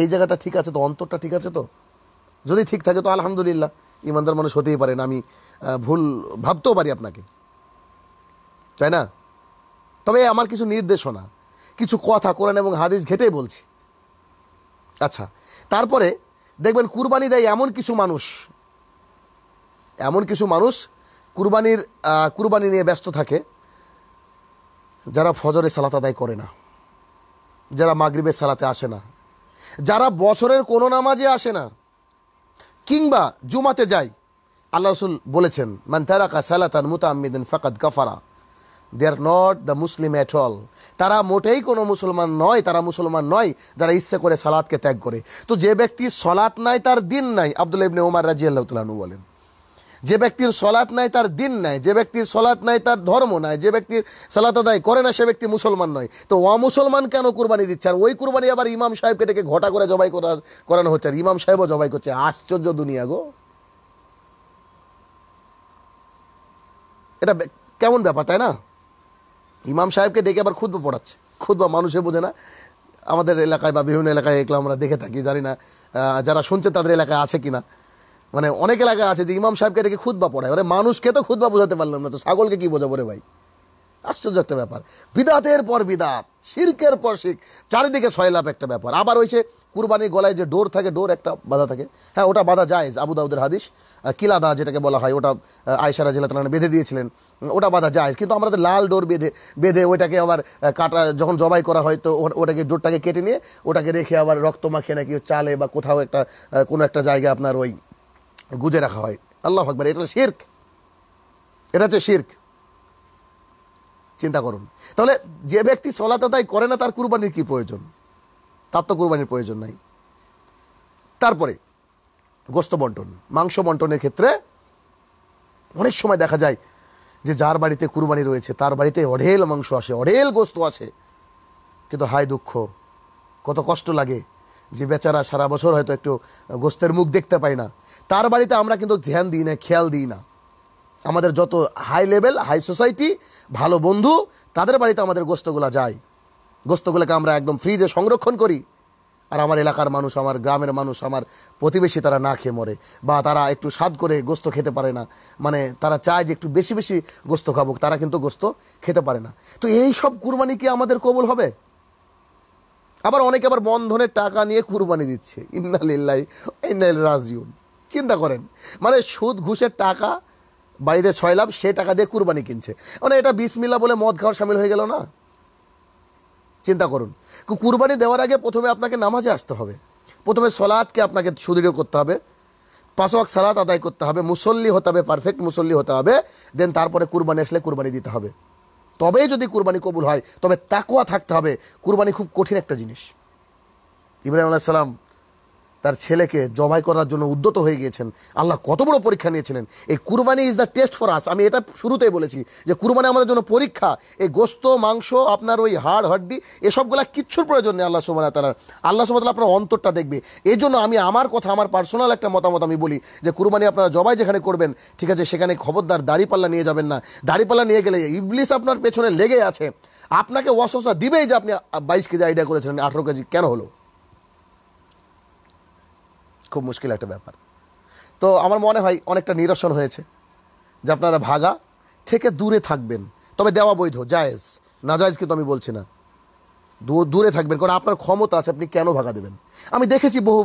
এই জায়গাটা ঠিক আছে তো অন্তরটা ঠিক আছে তো যদি ঠিক থাকে তো আলহামদুলিল্লাহ ইমানদার মানুষ হতেই পারেন আমি ভুল ভাবতেও পারি আপনাকে তাই না তবে আমার কিছু নির্দেশনা কিছু কথা কোরআন এবং হাদিস ঘেটে বলছি আচ্ছা তারপরে দেখবেন কুরবানি দেয় এমন কিছু মানুষ এমন কিছু মানুষ কুরবানির কুরবানি নিয়ে ব্যস্ত থাকে যারা ফজরে সালাত আদায় করে না যারা মাগরিবের সালাতে আসে না যারা বছরের কোনো নামাজে আসে না কিংবা জুমাতে যাই আল্লাহ রসুল বলেছেন মান্তারাকা সালাতান মুতাম্মিদিন ফাকাদ গাফারা they are not the Muslim at all তারা মোটেই কোনো মুসলমান নয় তারা মুসলমান নয় যারা ইচ্ছে করে সালাদকে ত্যাগ করে তো যে ব্যক্তি সলাৎ নাই তার দিন নাই আবদুল্লা ইবনে ওমার রাজিয়াল্লাহ তুলানু বলেন যে ব্যক্তির সলাৎ নাই তার দিন নাই যে ব্যক্তির সলাৎ নাই তার ধর্ম নাই যে ব্যক্তির সলাত আদায় করে না সে ব্যক্তি মুসলমান নয় তো মুসলমান কেন কুরবানি দিচ্ছে আর ওই কুরবানি আবার ইমাম সাহেবকে ডেকে ঘটা করে জবাই করা করানো হচ্ছে আর ইমাম সাহেবও জবাই করছে আশ্চর্য দুনিয়া গো এটা কেমন ব্যাপার তাই না ইমাম সাহেবকে ডেকে আবার খুদ্ পড়াচ্ছে খুদ্ বা মানুষে বোঝে না আমাদের এলাকায় বা বিভিন্ন এলাকায় এগুলো আমরা দেখে থাকি জানি না যারা শুনছে তাদের এলাকায় আছে কিনা না মানে অনেক এলাকা আছে যে ইমাম সাহেবকে এটাকে খুদবা পড়ায় ওরা মানুষকে তো খুদবা বোঝাতে পারলাম না তো ছাগলকে কি বোঝাবো রে ভাই আশ্চর্য একটা ব্যাপার বিদাতের পর বিদাত শির্কের পর শিখ চারিদিকে ছয়লাভ একটা ব্যাপার আবার ওই যে কুরবানির গলায় যে ডোর থাকে ডোর একটা বাধা থাকে হ্যাঁ ওটা বাধা যায় আবুদাউদের হাদিস কিলাদা যেটাকে বলা হয় ওটা আয়সারা জেলা তালানা বেঁধে দিয়েছিলেন ওটা বাধা যায় কিন্তু আমরা তো লাল ডোর বেঁধে বেঁধে ওইটাকে আবার কাটা যখন জবাই করা হয় তো ওটাকে ডোরটাকে কেটে নিয়ে ওটাকে রেখে আবার রক্ত মাখিয়ে নাকি চালে বা কোথাও একটা কোনো একটা জায়গায় আপনার ওই গুজে রাখা হয় আল্লাহ আকবর এটা শির্ক এটা হচ্ছে শির্ক চিন্তা করুন তাহলে যে ব্যক্তি সলাত আদায় করে না তার কুরবানির কি প্রয়োজন তার তো কুরবানির প্রয়োজন নাই তারপরে গোস্ত বন্টন মাংস বন্টনের ক্ষেত্রে অনেক সময় দেখা যায় যে যার বাড়িতে কুরবানি রয়েছে তার বাড়িতে অঢেল মাংস আসে অঢেল গোস্ত আসে কিন্তু হায় দুঃখ কত কষ্ট লাগে যে বেচারা সারা বছর হয়তো একটু গোস্তের মুখ দেখতে পায় না তার বাড়িতে আমরা কিন্তু ধ্যান দিই না খেয়াল দিই না আমাদের যত হাই লেভেল হাই সোসাইটি ভালো বন্ধু তাদের বাড়িতে আমাদের গোস্তগুলা যায় গোস্তগুলোকে আমরা একদম ফ্রিজে সংরক্ষণ করি আর আমার এলাকার মানুষ আমার গ্রামের মানুষ আমার প্রতিবেশী তারা না খেয়ে মরে বা তারা একটু স্বাদ করে গোস্ত খেতে পারে না মানে তারা চায় যে একটু বেশি বেশি গোস্ত খাবো তারা কিন্তু গোস্ত খেতে পারে না তো এই সব কুরবানি কি আমাদের কবল হবে আবার অনেকে আবার বন্ধনের টাকা নিয়ে কুরবানি দিচ্ছে ইন্নালিল্লাহ ইন্নাল রাজিউন চিন্তা করেন মানে সুদ ঘুষের টাকা বাড়িতে ছয় লাভ সে টাকা দিয়ে কুরবানি কিনছে মানে এটা বিসমিল্লা বলে মদ খাওয়ার সামিল হয়ে গেল না চিন্তা করুন কুরবানি দেওয়ার আগে প্রথমে আপনাকে নামাজে আসতে হবে প্রথমে সলাদকে আপনাকে সুদৃঢ় করতে হবে পাঁচ ওয়াক আদায় করতে হবে মুসল্লি হতে হবে পারফেক্ট মুসল্লি হতে হবে দেন তারপরে কুরবানি আসলে কুরবানি দিতে হবে তবেই যদি কুরবানি কবুল হয় তবে তাকোয়া থাকতে হবে কুরবানি খুব কঠিন একটা জিনিস ইব্রাহিম সাল্লাম তার ছেলেকে জবাই করার জন্য উদ্যত হয়ে গিয়েছেন আল্লাহ কত বড় পরীক্ষা নিয়েছিলেন এই qurbani is the test for us আমি এটা শুরুতেই বলেছি যে কুরবানি আমাদের জন্য পরীক্ষা এই গোস্ত মাংস আপনার ওই হাড় হাড্ডি এসবগুলা কিচ্ছুর প্রয়োজন নেই আল্লাহ সুমালা তালার আল্লাহ সুমাতাল আপনার অন্তরটা দেখবে এই জন্য আমি আমার কথা আমার পার্সোনাল একটা মতামত আমি বলি যে কুরবানি আপনারা জবাই যেখানে করবেন ঠিক আছে সেখানে খবরদার দাড়িপাল্লা নিয়ে যাবেন না দাড়িপাল্লা নিয়ে গেলে ইবলিস আপনার পেছনে লেগে আছে আপনাকে ওয়াসওয়াসা দিবেই যে আপনি বাইশ কেজি আইডিয়া করেছিলেন আঠেরো কেজি কেন হলো খুব মুশকিল একটা ব্যাপার তো আমার মনে হয় অনেকটা নিরসন হয়েছে যে আপনারা ভাগা থেকে দূরে থাকবেন তবে দেওয়া বৈধ জায়েজ না জায়েজ কিন্তু আমি বলছি না দূরে থাকবেন কারণ আপনার ক্ষমতা আছে আপনি কেন ভাগা দেবেন আমি দেখেছি বহু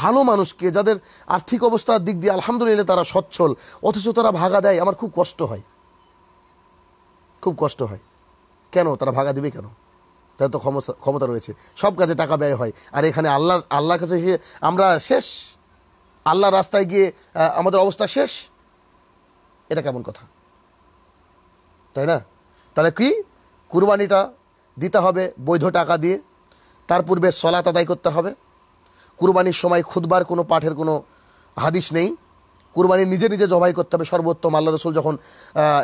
ভালো মানুষকে যাদের আর্থিক অবস্থার দিক দিয়ে আলহামদুলিল্লাহ তারা সচ্ছল অথচ তারা ভাগা দেয় আমার খুব কষ্ট হয় খুব কষ্ট হয় কেন তারা ভাগা দিবে কেন তাদের তো ক্ষমতা ক্ষমতা রয়েছে সব কাজে টাকা ব্যয় হয় আর এখানে আল্লাহ আল্লাহর কাছে এসে আমরা শেষ আল্লাহ রাস্তায় গিয়ে আমাদের অবস্থা শেষ এটা কেমন কথা তাই না তাহলে কি কুরবানিটা দিতে হবে বৈধ টাকা দিয়ে তার পূর্বে সলাত আদায় করতে হবে কুরবানির সময় খুদবার কোনো পাঠের কোনো হাদিস নেই কুরবানি নিজে নিজে জবাই করতে হবে সর্বোত্তম আল্লাহ রসুল যখন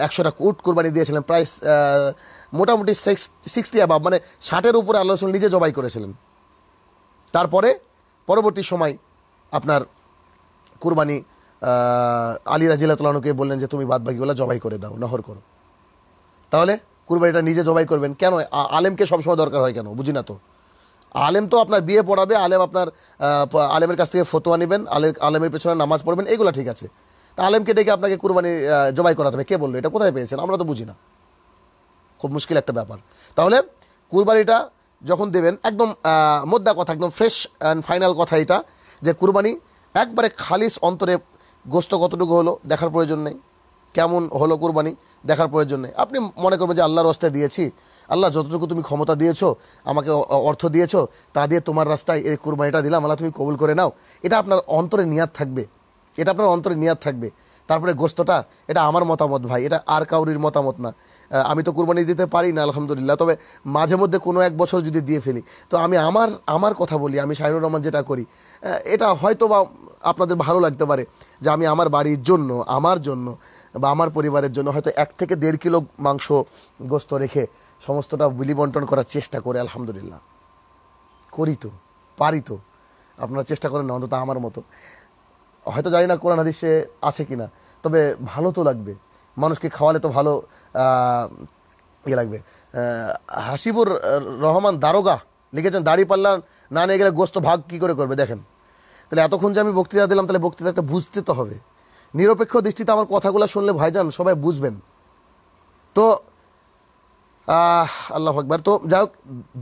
একশোটা উট কুরবানি দিয়েছিলেন প্রায় মোটামুটি সিক্সটি অ্যাবাব মানে ষাটের উপরে আল্লাহ রসুল নিজে জবাই করেছিলেন তারপরে পরবর্তী সময় আপনার কুরবানি আলী রাজিলাতুল্লাহকে বললেন যে তুমি বাদবাকিগুলা জবাই করে দাও নহর করো তাহলে কুরবানিটা নিজে জবাই করবেন কেন আলেমকে সবসময় দরকার হয় কেন বুঝি না তো আলেম তো আপনার বিয়ে পড়াবে আলেম আপনার আলেমের কাছ থেকে ফতোয়া নেবেন আলে আলেমের পেছনে নামাজ পড়বেন এগুলো ঠিক আছে তা আলেমকে ডেকে আপনাকে কুরবানি জবাই করাতে হবে কে বললো এটা কোথায় পেয়েছেন আমরা তো বুঝি না খুব মুশকিল একটা ব্যাপার তাহলে কুরবানিটা যখন দেবেন একদম মোদ্দা কথা একদম ফ্রেশ অ্যান্ড ফাইনাল কথা এটা যে কুরবানি একবারে খালিস অন্তরে গোস্ত কতটুকু হলো দেখার প্রয়োজন নেই কেমন হলো কুরবানি দেখার প্রয়োজন নেই আপনি মনে করবেন যে আল্লাহর রাস্তায় দিয়েছি আল্লাহ যতটুকু তুমি ক্ষমতা দিয়েছো আমাকে অর্থ দিয়েছো তা দিয়ে তোমার রাস্তায় এই কুরবানিটা দিলাম আল্লাহ তুমি কবুল করে নাও এটা আপনার অন্তরে নিয়াদ থাকবে এটা আপনার অন্তরে নিয়াদ থাকবে তারপরে গোস্তটা এটা আমার মতামত ভাই এটা আর কাউরির মতামত না আমি তো কুরবানি দিতে পারি না আলহামদুলিল্লাহ তবে মাঝে মধ্যে কোনো এক বছর যদি দিয়ে ফেলি তো আমি আমার আমার কথা বলি আমি শাহিনুর রহমান যেটা করি এটা হয়তো বা আপনাদের ভালো লাগতে পারে যে আমি আমার বাড়ির জন্য আমার জন্য বা আমার পরিবারের জন্য হয়তো এক থেকে দেড় কিলো মাংস গোস্ত রেখে সমস্তটা বিলি বন্টন করার চেষ্টা করে আলহামদুলিল্লাহ করি তো পারি তো আপনারা চেষ্টা করেন অন্তত আমার মতো হয়তো জানি না কোরআন হাদিসে আছে কি না তবে ভালো তো লাগবে মানুষকে খাওয়ালে তো ভালো ইয়ে লাগবে হাসিবুর রহমান দারোগা লিখেছেন দাড়ি পাল্লা না নিয়ে গেলে গোস্ত ভাগ কী করে করবে দেখেন তাহলে এতক্ষণ যে আমি বক্তৃতা দিলাম তাহলে বক্তৃতা একটা বুঝতে তো হবে নিরপেক্ষ দৃষ্টিতে আমার কথাগুলো শুনলে ভাইজান সবাই বুঝবেন তো আল্লাহ আকবর তো যাই হোক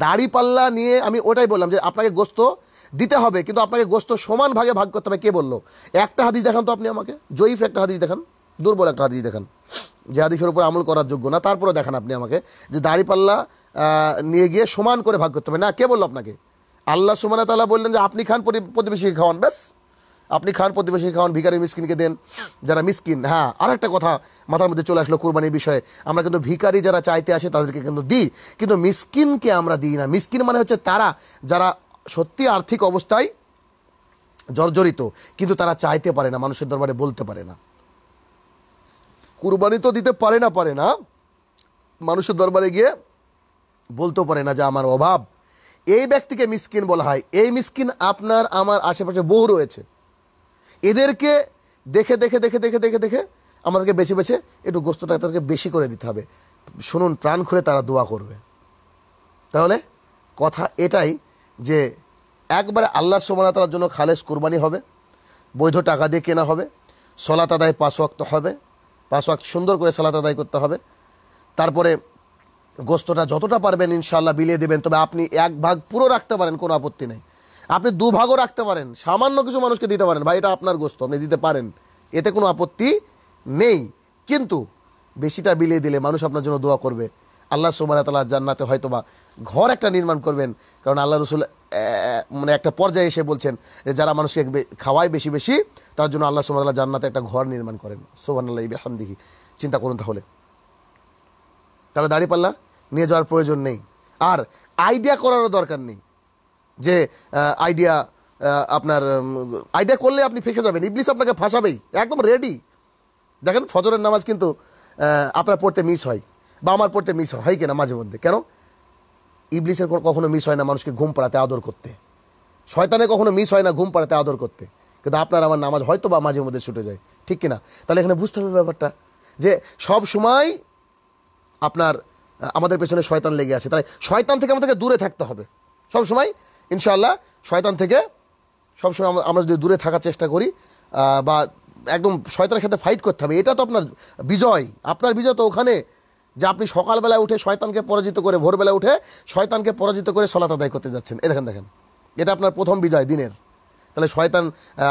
দাড়িপাল্লা নিয়ে আমি ওটাই বললাম যে আপনাকে গোস্ত দিতে হবে কিন্তু আপনাকে গোস্ত সমান ভাগে ভাগ করতে হবে কে বললো একটা হাদিস দেখান তো আপনি আমাকে জয়ীফ একটা হাদিস দেখান দুর্বল একটা হাদিস দেখান যে হাদিসের উপর আমল করার যোগ্য না তারপরে দেখান আপনি আমাকে যে দাড়িপাল্লা নিয়ে গিয়ে সমান করে ভাগ করতে হবে না কে বললো আপনাকে আল্লাহ সুমানা তালা বললেন যে আপনি খান প্রতিবেশীকে খাওয়ান ব্যাস আপনি খান প্রতিবেশী খাওয়ান ভিকারি মিসকিনকে দেন যারা মিসকিন হ্যাঁ আর একটা কথা মাথার মধ্যে চলে আসলো কোরবানির বিষয়ে আমরা কিন্তু ভিকারি যারা চাইতে আসে তাদেরকে কিন্তু দিই কিন্তু মিসকিনকে আমরা দিই না মিসকিন মানে হচ্ছে তারা যারা সত্যি আর্থিক অবস্থায় জর্জরিত কিন্তু তারা চাইতে পারে না মানুষের দরবারে বলতে পারে না কুরবানি তো দিতে পারে না পারে না মানুষের দরবারে গিয়ে বলতেও পারে না যে আমার অভাব এই ব্যক্তিকে মিসকিন বলা হয় এই মিসকিন আপনার আমার আশেপাশে বহু রয়েছে এদেরকে দেখে দেখে দেখে দেখে দেখে দেখে আমাদেরকে বেছে বেছে একটু গোস্তটা তাদেরকে বেশি করে দিতে হবে শুনুন প্রাণ খুলে তারা দোয়া করবে তাহলে কথা এটাই যে একবারে আল্লাহ সোমানা তার জন্য খালেজ কোরবানি হবে বৈধ টাকা দিয়ে কেনা হবে সলাত আদায় পাঁচ ওয়াক্ত হবে পাঁচ ওয়াক্ত সুন্দর করে সালাত আদায় করতে হবে তারপরে গোস্তটা যতটা পারবেন ইনশাল্লাহ বিলিয়ে দেবেন তবে আপনি এক ভাগ পুরো রাখতে পারেন কোনো আপত্তি নেই আপনি দুভাগও রাখতে পারেন সামান্য কিছু মানুষকে দিতে পারেন ভাই এটা আপনার গোস্ত আপনি দিতে পারেন এতে কোনো আপত্তি নেই কিন্তু বেশিটা বিলিয়ে দিলে মানুষ আপনার জন্য দোয়া করবে আল্লাহ সোমানা তালা জান্নাতে হয়তো বা ঘর একটা নির্মাণ করবেন কারণ আল্লাহ রসুল মানে একটা পর্যায়ে এসে বলছেন যে যারা মানুষকে খাওয়ায় বেশি বেশি তার জন্য আল্লাহ সোমাতাল্লাহ জান্নাতে একটা ঘর নির্মাণ করেন সোহান আল্লাহ হামদিহি চিন্তা করুন তাহলে তাহলে দাঁড়িয়ে পাল্লা নিয়ে যাওয়ার প্রয়োজন নেই আর আইডিয়া করারও দরকার নেই যে আইডিয়া আপনার আইডিয়া করলে আপনি ফেঁসে যাবেন ইবলিস আপনাকে ফাঁসাবেই একদম রেডি দেখেন ফজরের নামাজ কিন্তু আপনার পড়তে মিস হয় বা আমার পড়তে মিস হয় হয় কিনা মাঝে মধ্যে কেন ইবলিসের কখনো মিস হয় না মানুষকে ঘুম পাড়াতে আদর করতে শয়তানে কখনো মিস হয় না ঘুম পাড়াতে আদর করতে কিন্তু আপনার আমার নামাজ হয়তো বা মাঝে মধ্যে ছুটে যায় ঠিক কিনা তাহলে এখানে বুঝতে হবে ব্যাপারটা যে সব সময় আপনার আমাদের পেছনে শয়তান লেগে আছে তাই শয়তান থেকে আমাদেরকে দূরে থাকতে হবে সব সময় ইনশাল্লাহ শয়তান থেকে সবসময় আমরা যদি দূরে থাকার চেষ্টা করি বা একদম শয়তানের সাথে ফাইট করতে হবে এটা তো আপনার বিজয় আপনার বিজয় তো ওখানে যে আপনি সকালবেলা উঠে শয়তানকে পরাজিত করে ভোরবেলা উঠে শয়তানকে পরাজিত করে সলাত আদায় করতে যাচ্ছেন এ দেখেন দেখেন এটা আপনার প্রথম বিজয় দিনের তাহলে শয়তান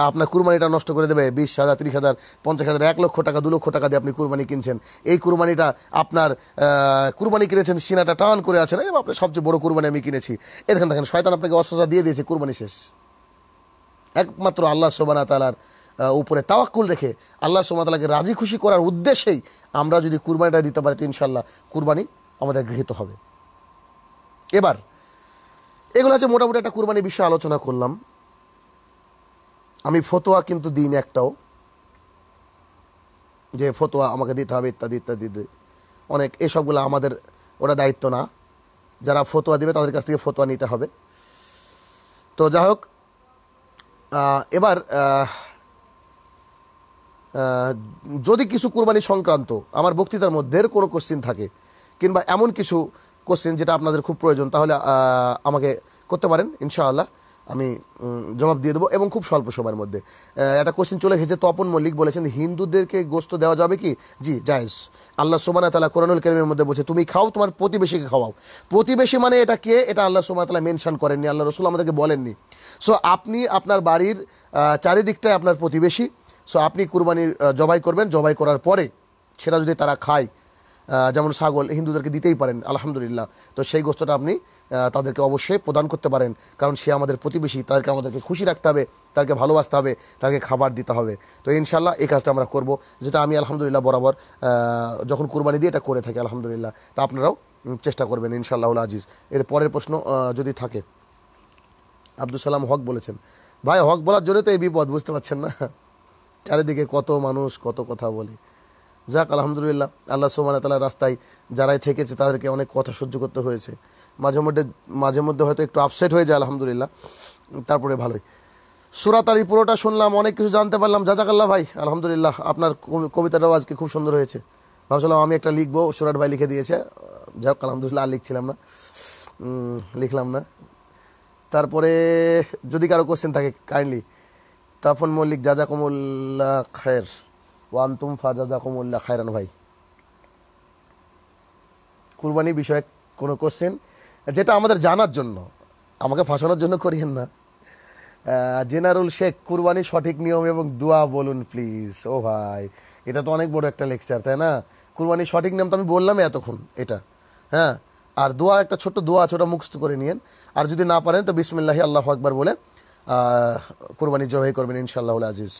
আপনার কুরবানিটা নষ্ট করে দেবে বিশ হাজার তিরিশ হাজার পঞ্চাশ হাজার এক লক্ষ টাকা দু লক্ষ টাকা দিয়ে আপনি কুরবানি কিনছেন এই কুরবানিটা আপনার কুরবানি কিনেছেন সিনাটা টান করে আছেন এবং আপনার সবচেয়ে বড় কুরবানি আমি কিনেছি এখান দেখেন শয়তান আপনাকে অস্বসা দিয়ে দিয়েছে কুরবানি শেষ একমাত্র আল্লাহ সোবানা তালার উপরে তাওয়াক্কুল রেখে আল্লাহ সোমা তালাকে রাজি খুশি করার উদ্দেশ্যেই আমরা যদি কুরবানিটা দিতে পারি তো ইনশাল্লাহ কুরবানি আমাদের গৃহীত হবে এবার এগুলো হচ্ছে মোটামুটি একটা কুরবানি বিষয়ে আলোচনা করলাম আমি ফতোয়া কিন্তু দিই না একটাও যে ফতোয়া আমাকে দিতে হবে ইত্যাদি ইত্যাদি অনেক এসবগুলো আমাদের ওরা দায়িত্ব না যারা ফতোয়া দেবে তাদের কাছ থেকে ফতোয়া নিতে হবে তো যাই হোক এবার যদি কিছু কোরবানি সংক্রান্ত আমার বক্তৃতার মধ্যে কোনো কোশ্চিন থাকে কিংবা এমন কিছু কোশ্চিন যেটা আপনাদের খুব প্রয়োজন তাহলে আমাকে করতে পারেন ইনশাআল্লাহ আমি জবাব দিয়ে দেবো এবং খুব স্বল্প সময়ের মধ্যে একটা কোশ্চেন চলে গেছে তপন মল্লিক বলেছেন হিন্দুদেরকে গোস্ত দেওয়া যাবে কি জি জায়েজ আল্লাহ সোমানা তালা কোরআনুল কেরিমের মধ্যে বলছে তুমি খাও তোমার প্রতিবেশীকে খাওয়াও প্রতিবেশী মানে এটা কে এটা আল্লাহ সোমান তালা মেনশন করেননি আল্লাহ রসুল আমাদেরকে বলেননি সো আপনি আপনার বাড়ির চারিদিকটাই আপনার প্রতিবেশী সো আপনি কুরবানি জবাই করবেন জবাই করার পরে সেটা যদি তারা খায় যেমন ছাগল হিন্দুদেরকে দিতেই পারেন আলহামদুলিল্লাহ তো সেই গোস্তটা আপনি তাদেরকে অবশ্যই প্রদান করতে পারেন কারণ সে আমাদের প্রতিবেশী তাদেরকে আমাদেরকে খুশি রাখতে হবে তাকে ভালোবাসতে হবে তাকে খাবার দিতে হবে তো ইনশাল্লাহ এই কাজটা আমরা করব যেটা আমি আলহামদুলিল্লাহ বরাবর যখন কুরবানি দিয়ে এটা করে থাকি আলহামদুলিল্লাহ তা আপনারাও চেষ্টা করবেন ইনশাল্লাহ আজিজ এর পরের প্রশ্ন যদি থাকে আব্দুল সালাম হক বলেছেন ভাই হক বলার জন্য তো এই বিপদ বুঝতে পারছেন না <laughs> চারিদিকে কত মানুষ কত কথা বলে যাক আলহামদুলিল্লাহ আল্লাহ সোমান তালা রাস্তায় যারাই থেকেছে তাদেরকে অনেক কথা সহ্য করতে হয়েছে মাঝে মধ্যে মাঝে মধ্যে হয়তো একটু আপসেট হয়ে যায় আলহামদুলিল্লাহ তারপরে ভালোই সুরাত আলী পুরোটা শুনলাম অনেক কিছু জানতে পারলাম যা জাজাকাল্লাহ ভাই আলহামদুলিল্লাহ আপনার কবিতাটাও আজকে খুব সুন্দর হয়েছে ভাবছিলাম আমি একটা লিখবো সুরাট ভাই লিখে দিয়েছে যাই হোক আলহামদুলিল্লাহ আর লিখছিলাম না লিখলাম না তারপরে যদি কারো কোশ্চেন থাকে কাইন্ডলি তাফন মল্লিক যা জাজাকুমুল্লাহ খায়ের ওয়ান তুমফা জাজাকুমুল্লাহ খায়রান ভাই কুরবানি বিষয়ে কোনো কোশ্চেন যেটা আমাদের জানার জন্য আমাকে ফাঁসানোর জন্য করিয়েন না জেনারুল শেখ কুরবানি সঠিক নিয়ম এবং দোয়া বলুন প্লিজ ও ভাই এটা তো অনেক বড় একটা লেকচার তাই না কুরবানির সঠিক নিয়ম তো আমি বললাম এতক্ষণ এটা হ্যাঁ আর দোয়া একটা ছোট্ট দোয়া আছে ওটা মুখস্থ করে নিয়েন আর যদি না পারেন তো বিসমিল্লাহি আল্লাহ আকবর বলে কুরবানি জবাই করবেন ইনশাল্লাহ আজিজ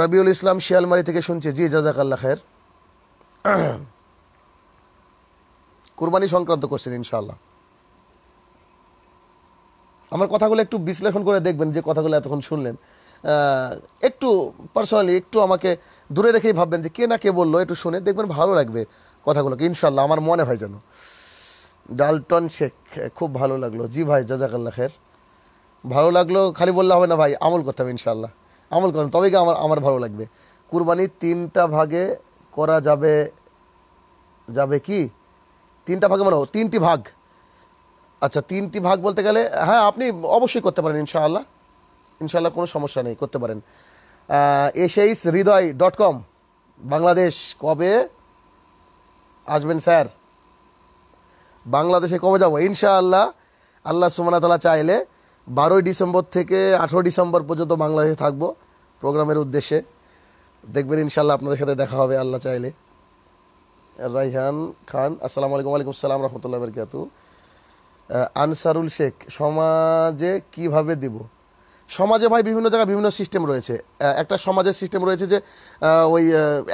রবিউল ইসলাম শিয়ালমারি থেকে শুনছে জি জাজাকাল্লা খের কোরবানি সংক্রান্ত কোশ্চেন ইনশাল্লাহ আমার কথাগুলো একটু বিশ্লেষণ করে দেখবেন যে কথাগুলো এতক্ষণ শুনলেন একটু পার্সোনালি একটু আমাকে দূরে রেখেই ভাববেন যে কে না কে বললো একটু শুনে দেখবেন ভালো লাগবে কথাগুলোকে ইনশাল্লাহ আমার মনে হয় যেন ডালটন শেখ খুব ভালো লাগলো জি ভাই জাজাকাল্লা খের ভালো লাগলো খালি বললে হবে না ভাই আমল করতে হবে ইনশাল্লাহ আমল করেন তবে কি আমার আমার ভালো লাগবে কুরবানি তিনটা ভাগে করা যাবে যাবে কি তিনটা ভাগে মনে তিনটি ভাগ আচ্ছা তিনটি ভাগ বলতে গেলে হ্যাঁ আপনি অবশ্যই করতে পারেন ইনশাআল্লাহ ইনশাআল্লাহ কোনো সমস্যা নেই করতে পারেন এসেইস হৃদয় ডট কম বাংলাদেশ কবে আসবেন স্যার বাংলাদেশে কবে যাব ইনশাআল্লাহ আল্লাহ সুমানা তালা চাইলে বারোই ডিসেম্বর থেকে আঠেরো ডিসেম্বর পর্যন্ত বাংলাদেশে থাকবো প্রোগ্রামের উদ্দেশ্যে দেখবেন ইনশাল্লাহ আপনাদের সাথে দেখা হবে আল্লাহ চাইলে রাইহান খান আসসালামু আলাইকুম ওয়ালাইকুম আসসালাম রহমতুল্লাহ বরকাত আনসারুল শেখ সমাজে কিভাবে দিব সমাজে ভাই বিভিন্ন জায়গায় বিভিন্ন সিস্টেম রয়েছে একটা সমাজের সিস্টেম রয়েছে যে ওই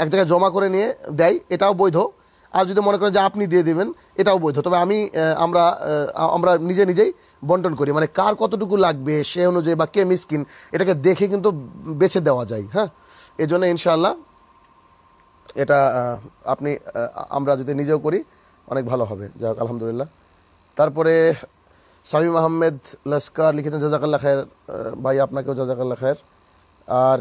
এক জায়গায় জমা করে নিয়ে দেয় এটাও বৈধ আর যদি মনে করেন যে আপনি দিয়ে দেবেন এটাও বৈধ তবে আমি আমরা আমরা নিজে নিজেই বন্টন করি মানে কার কতটুকু লাগবে সে অনুযায়ী বা কে মিসকিন এটাকে দেখে কিন্তু বেছে দেওয়া যায় হ্যাঁ এজন্য ইনশাআল্লাহ এটা আপনি আমরা যদি নিজেও করি অনেক ভালো হবে যাই হোক আলহামদুলিল্লাহ তারপরে শামীম আহমেদ লস্কর লিখেছেন জাজাকাল্লা খায়ের ভাই আপনাকেও জাজাকাল্লা খায়ের আর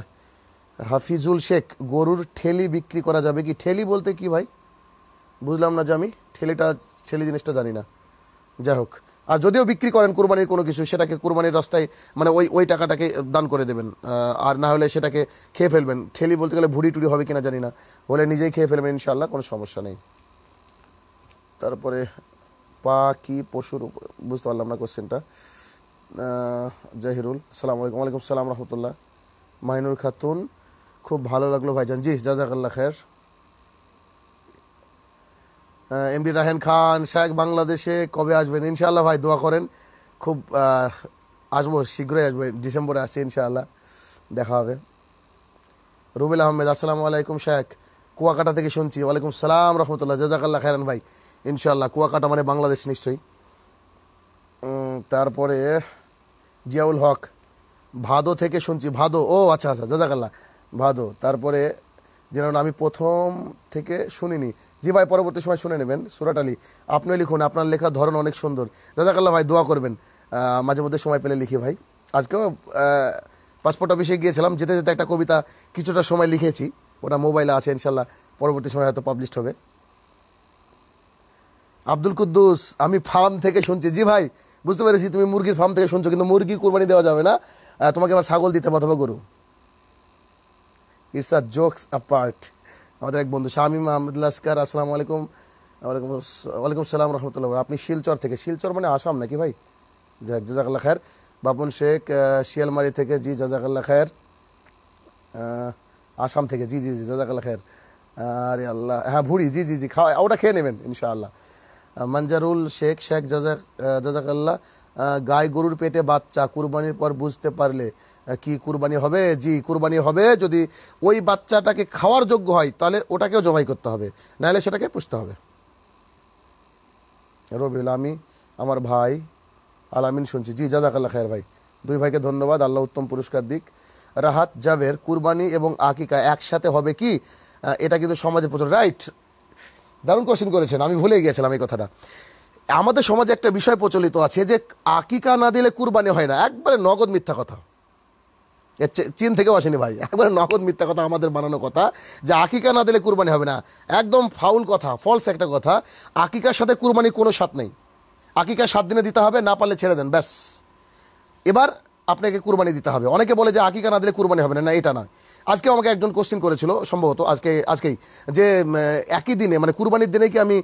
হাফিজুল শেখ গরুর ঠেলি বিক্রি করা যাবে কি ঠেলি বলতে কি ভাই বুঝলাম না যে আমি ঠেলিটা ঠেলি জিনিসটা জানি না যাই হোক আর যদিও বিক্রি করেন কোরবানির কোনো কিছু সেটাকে কোরবানির রাস্তায় মানে ওই ওই টাকাটাকে দান করে দেবেন আর না হলে সেটাকে খেয়ে ফেলবেন ঠেলি বলতে গেলে ভুড়ি টুড়ি হবে কিনা জানি না বলে নিজেই খেয়ে ফেলবেন ইনশাল্লাহ কোনো সমস্যা নেই তারপরে পা কি পশুর বুঝতে পারলাম না কোশ্চেনটা জাহিরুল সালাম আলাইকুম ওয়ালাইকুম সালাম রহমতুল্লাহ মাহিনুর খাতুন খুব ভালো লাগলো ভাইজান জি জাজাকাল্লা খ্যার এম ডি রাহেন খান শেখ বাংলাদেশে কবে আসবেন ইনশাআল্লাহ ভাই দোয়া করেন খুব আসবো শীঘ্রই আসবো ডিসেম্বরে আসছি ইনশাআল্লাহ দেখা হবে রুবেল আহমেদ আসসালামু আলাইকুম শেখ কুয়াকাটা থেকে শুনছি ওয়ালাইকুম সালাম রহমতুল্লাহ জাজাকাল্লাহ খেরান ভাই ইনশাআল্লাহ কুয়াকাটা মানে বাংলাদেশ নিশ্চয়ই তারপরে জিয়াউল হক ভাদো থেকে শুনছি ভাদো ও আচ্ছা আচ্ছা জাজাকাল্লাহ ভাদো তারপরে যেন আমি প্রথম থেকে শুনিনি জি ভাই পরবর্তী সময় শুনে নেবেন সুরাট আলী আপনি লিখুন আপনার লেখা ধরন অনেক সুন্দর জাজাকাল্লাহ ভাই দোয়া করবেন মাঝে মধ্যে সময় পেলে লিখি ভাই আজকেও পাসপোর্ট অফিসে গিয়েছিলাম যেতে যেতে একটা কবিতা কিছুটা সময় লিখেছি ওটা মোবাইলে আছে ইনশাল্লাহ পরবর্তী সময় হয়তো পাবলিশ হবে আব্দুল কুদ্দুস আমি ফার্ম থেকে শুনছি জি ভাই বুঝতে পেরেছি তুমি মুরগির ফার্ম থেকে শুনছো কিন্তু মুরগি কোরবানি দেওয়া যাবে না তোমাকে আবার ছাগল দিতে হবে অথবা গরু it's a jokes a part আমাদের এক বন্ধু শামিম আহমদ লস্কর আসসালামু আলাইকুম ওয়ালাইকুম ওয়ালাইকুম সালাম রহমতুল্লাহ আপনি শিলচর থেকে শিলচর মানে আসাম নাকি ভাই যাক জাজাকাল্লা খায়ের বাপন শেখ শিয়ালমারি থেকে জি জাজাকাল্লা খায়ের আসাম থেকে জি জি জি জাজাকাল্লা খায়ের আরে আল্লাহ হ্যাঁ ভুড়ি জি জি জি খাওয়া ওটা খেয়ে নেবেন ইনশাআল্লাহ মঞ্জারুল শেখ শেখ জাজাক জাজাকাল্লা গায়ে গরুর পেটে বাচ্চা কুরবানির পর বুঝতে পারলে কি কুরবানি হবে জি কুরবানি হবে যদি ওই বাচ্চাটাকে খাওয়ার যোগ্য হয় তাহলে ওটাকেও জবাই করতে হবে নাহলে সেটাকে পুষতে হবে রবিউল আমি আমার ভাই আলামিন শুনছি জি জাজাকাল্লা খায়ের ভাই দুই ভাইকে ধন্যবাদ আল্লাহ উত্তম পুরস্কার দিক রাহাত জাবের কুরবানি এবং আকিকা একসাথে হবে কি এটা কিন্তু সমাজে প্রচুর রাইট দারুণ কোশ্চেন করেছেন আমি ভুলে গিয়েছিলাম এই কথাটা আমাদের সমাজে একটা বিষয় প্রচলিত আছে যে আকিকা না দিলে কুরবানি হয় না একবারে নগদ মিথ্যা কথা চীন থেকেও আসেনি ভাই একবারে নগদ মিথ্যা কথা আমাদের বানানো কথা যে আকিকা না দিলে কুরবানি হবে না একদম ফাউল কথা ফলস একটা কথা আকিকার সাথে কুরবানির কোনো স্বাদ নেই আকিকা সাত দিনে দিতে হবে না পারলে ছেড়ে দেন ব্যাস এবার আপনাকে কুরবানি দিতে হবে অনেকে বলে যে আকিকা না দিলে কুরবানি হবে না না এটা না আজকে আমাকে একজন কোশ্চেন করেছিল সম্ভবত আজকে আজকেই যে একই দিনে মানে কুরবানির দিনে কি আমি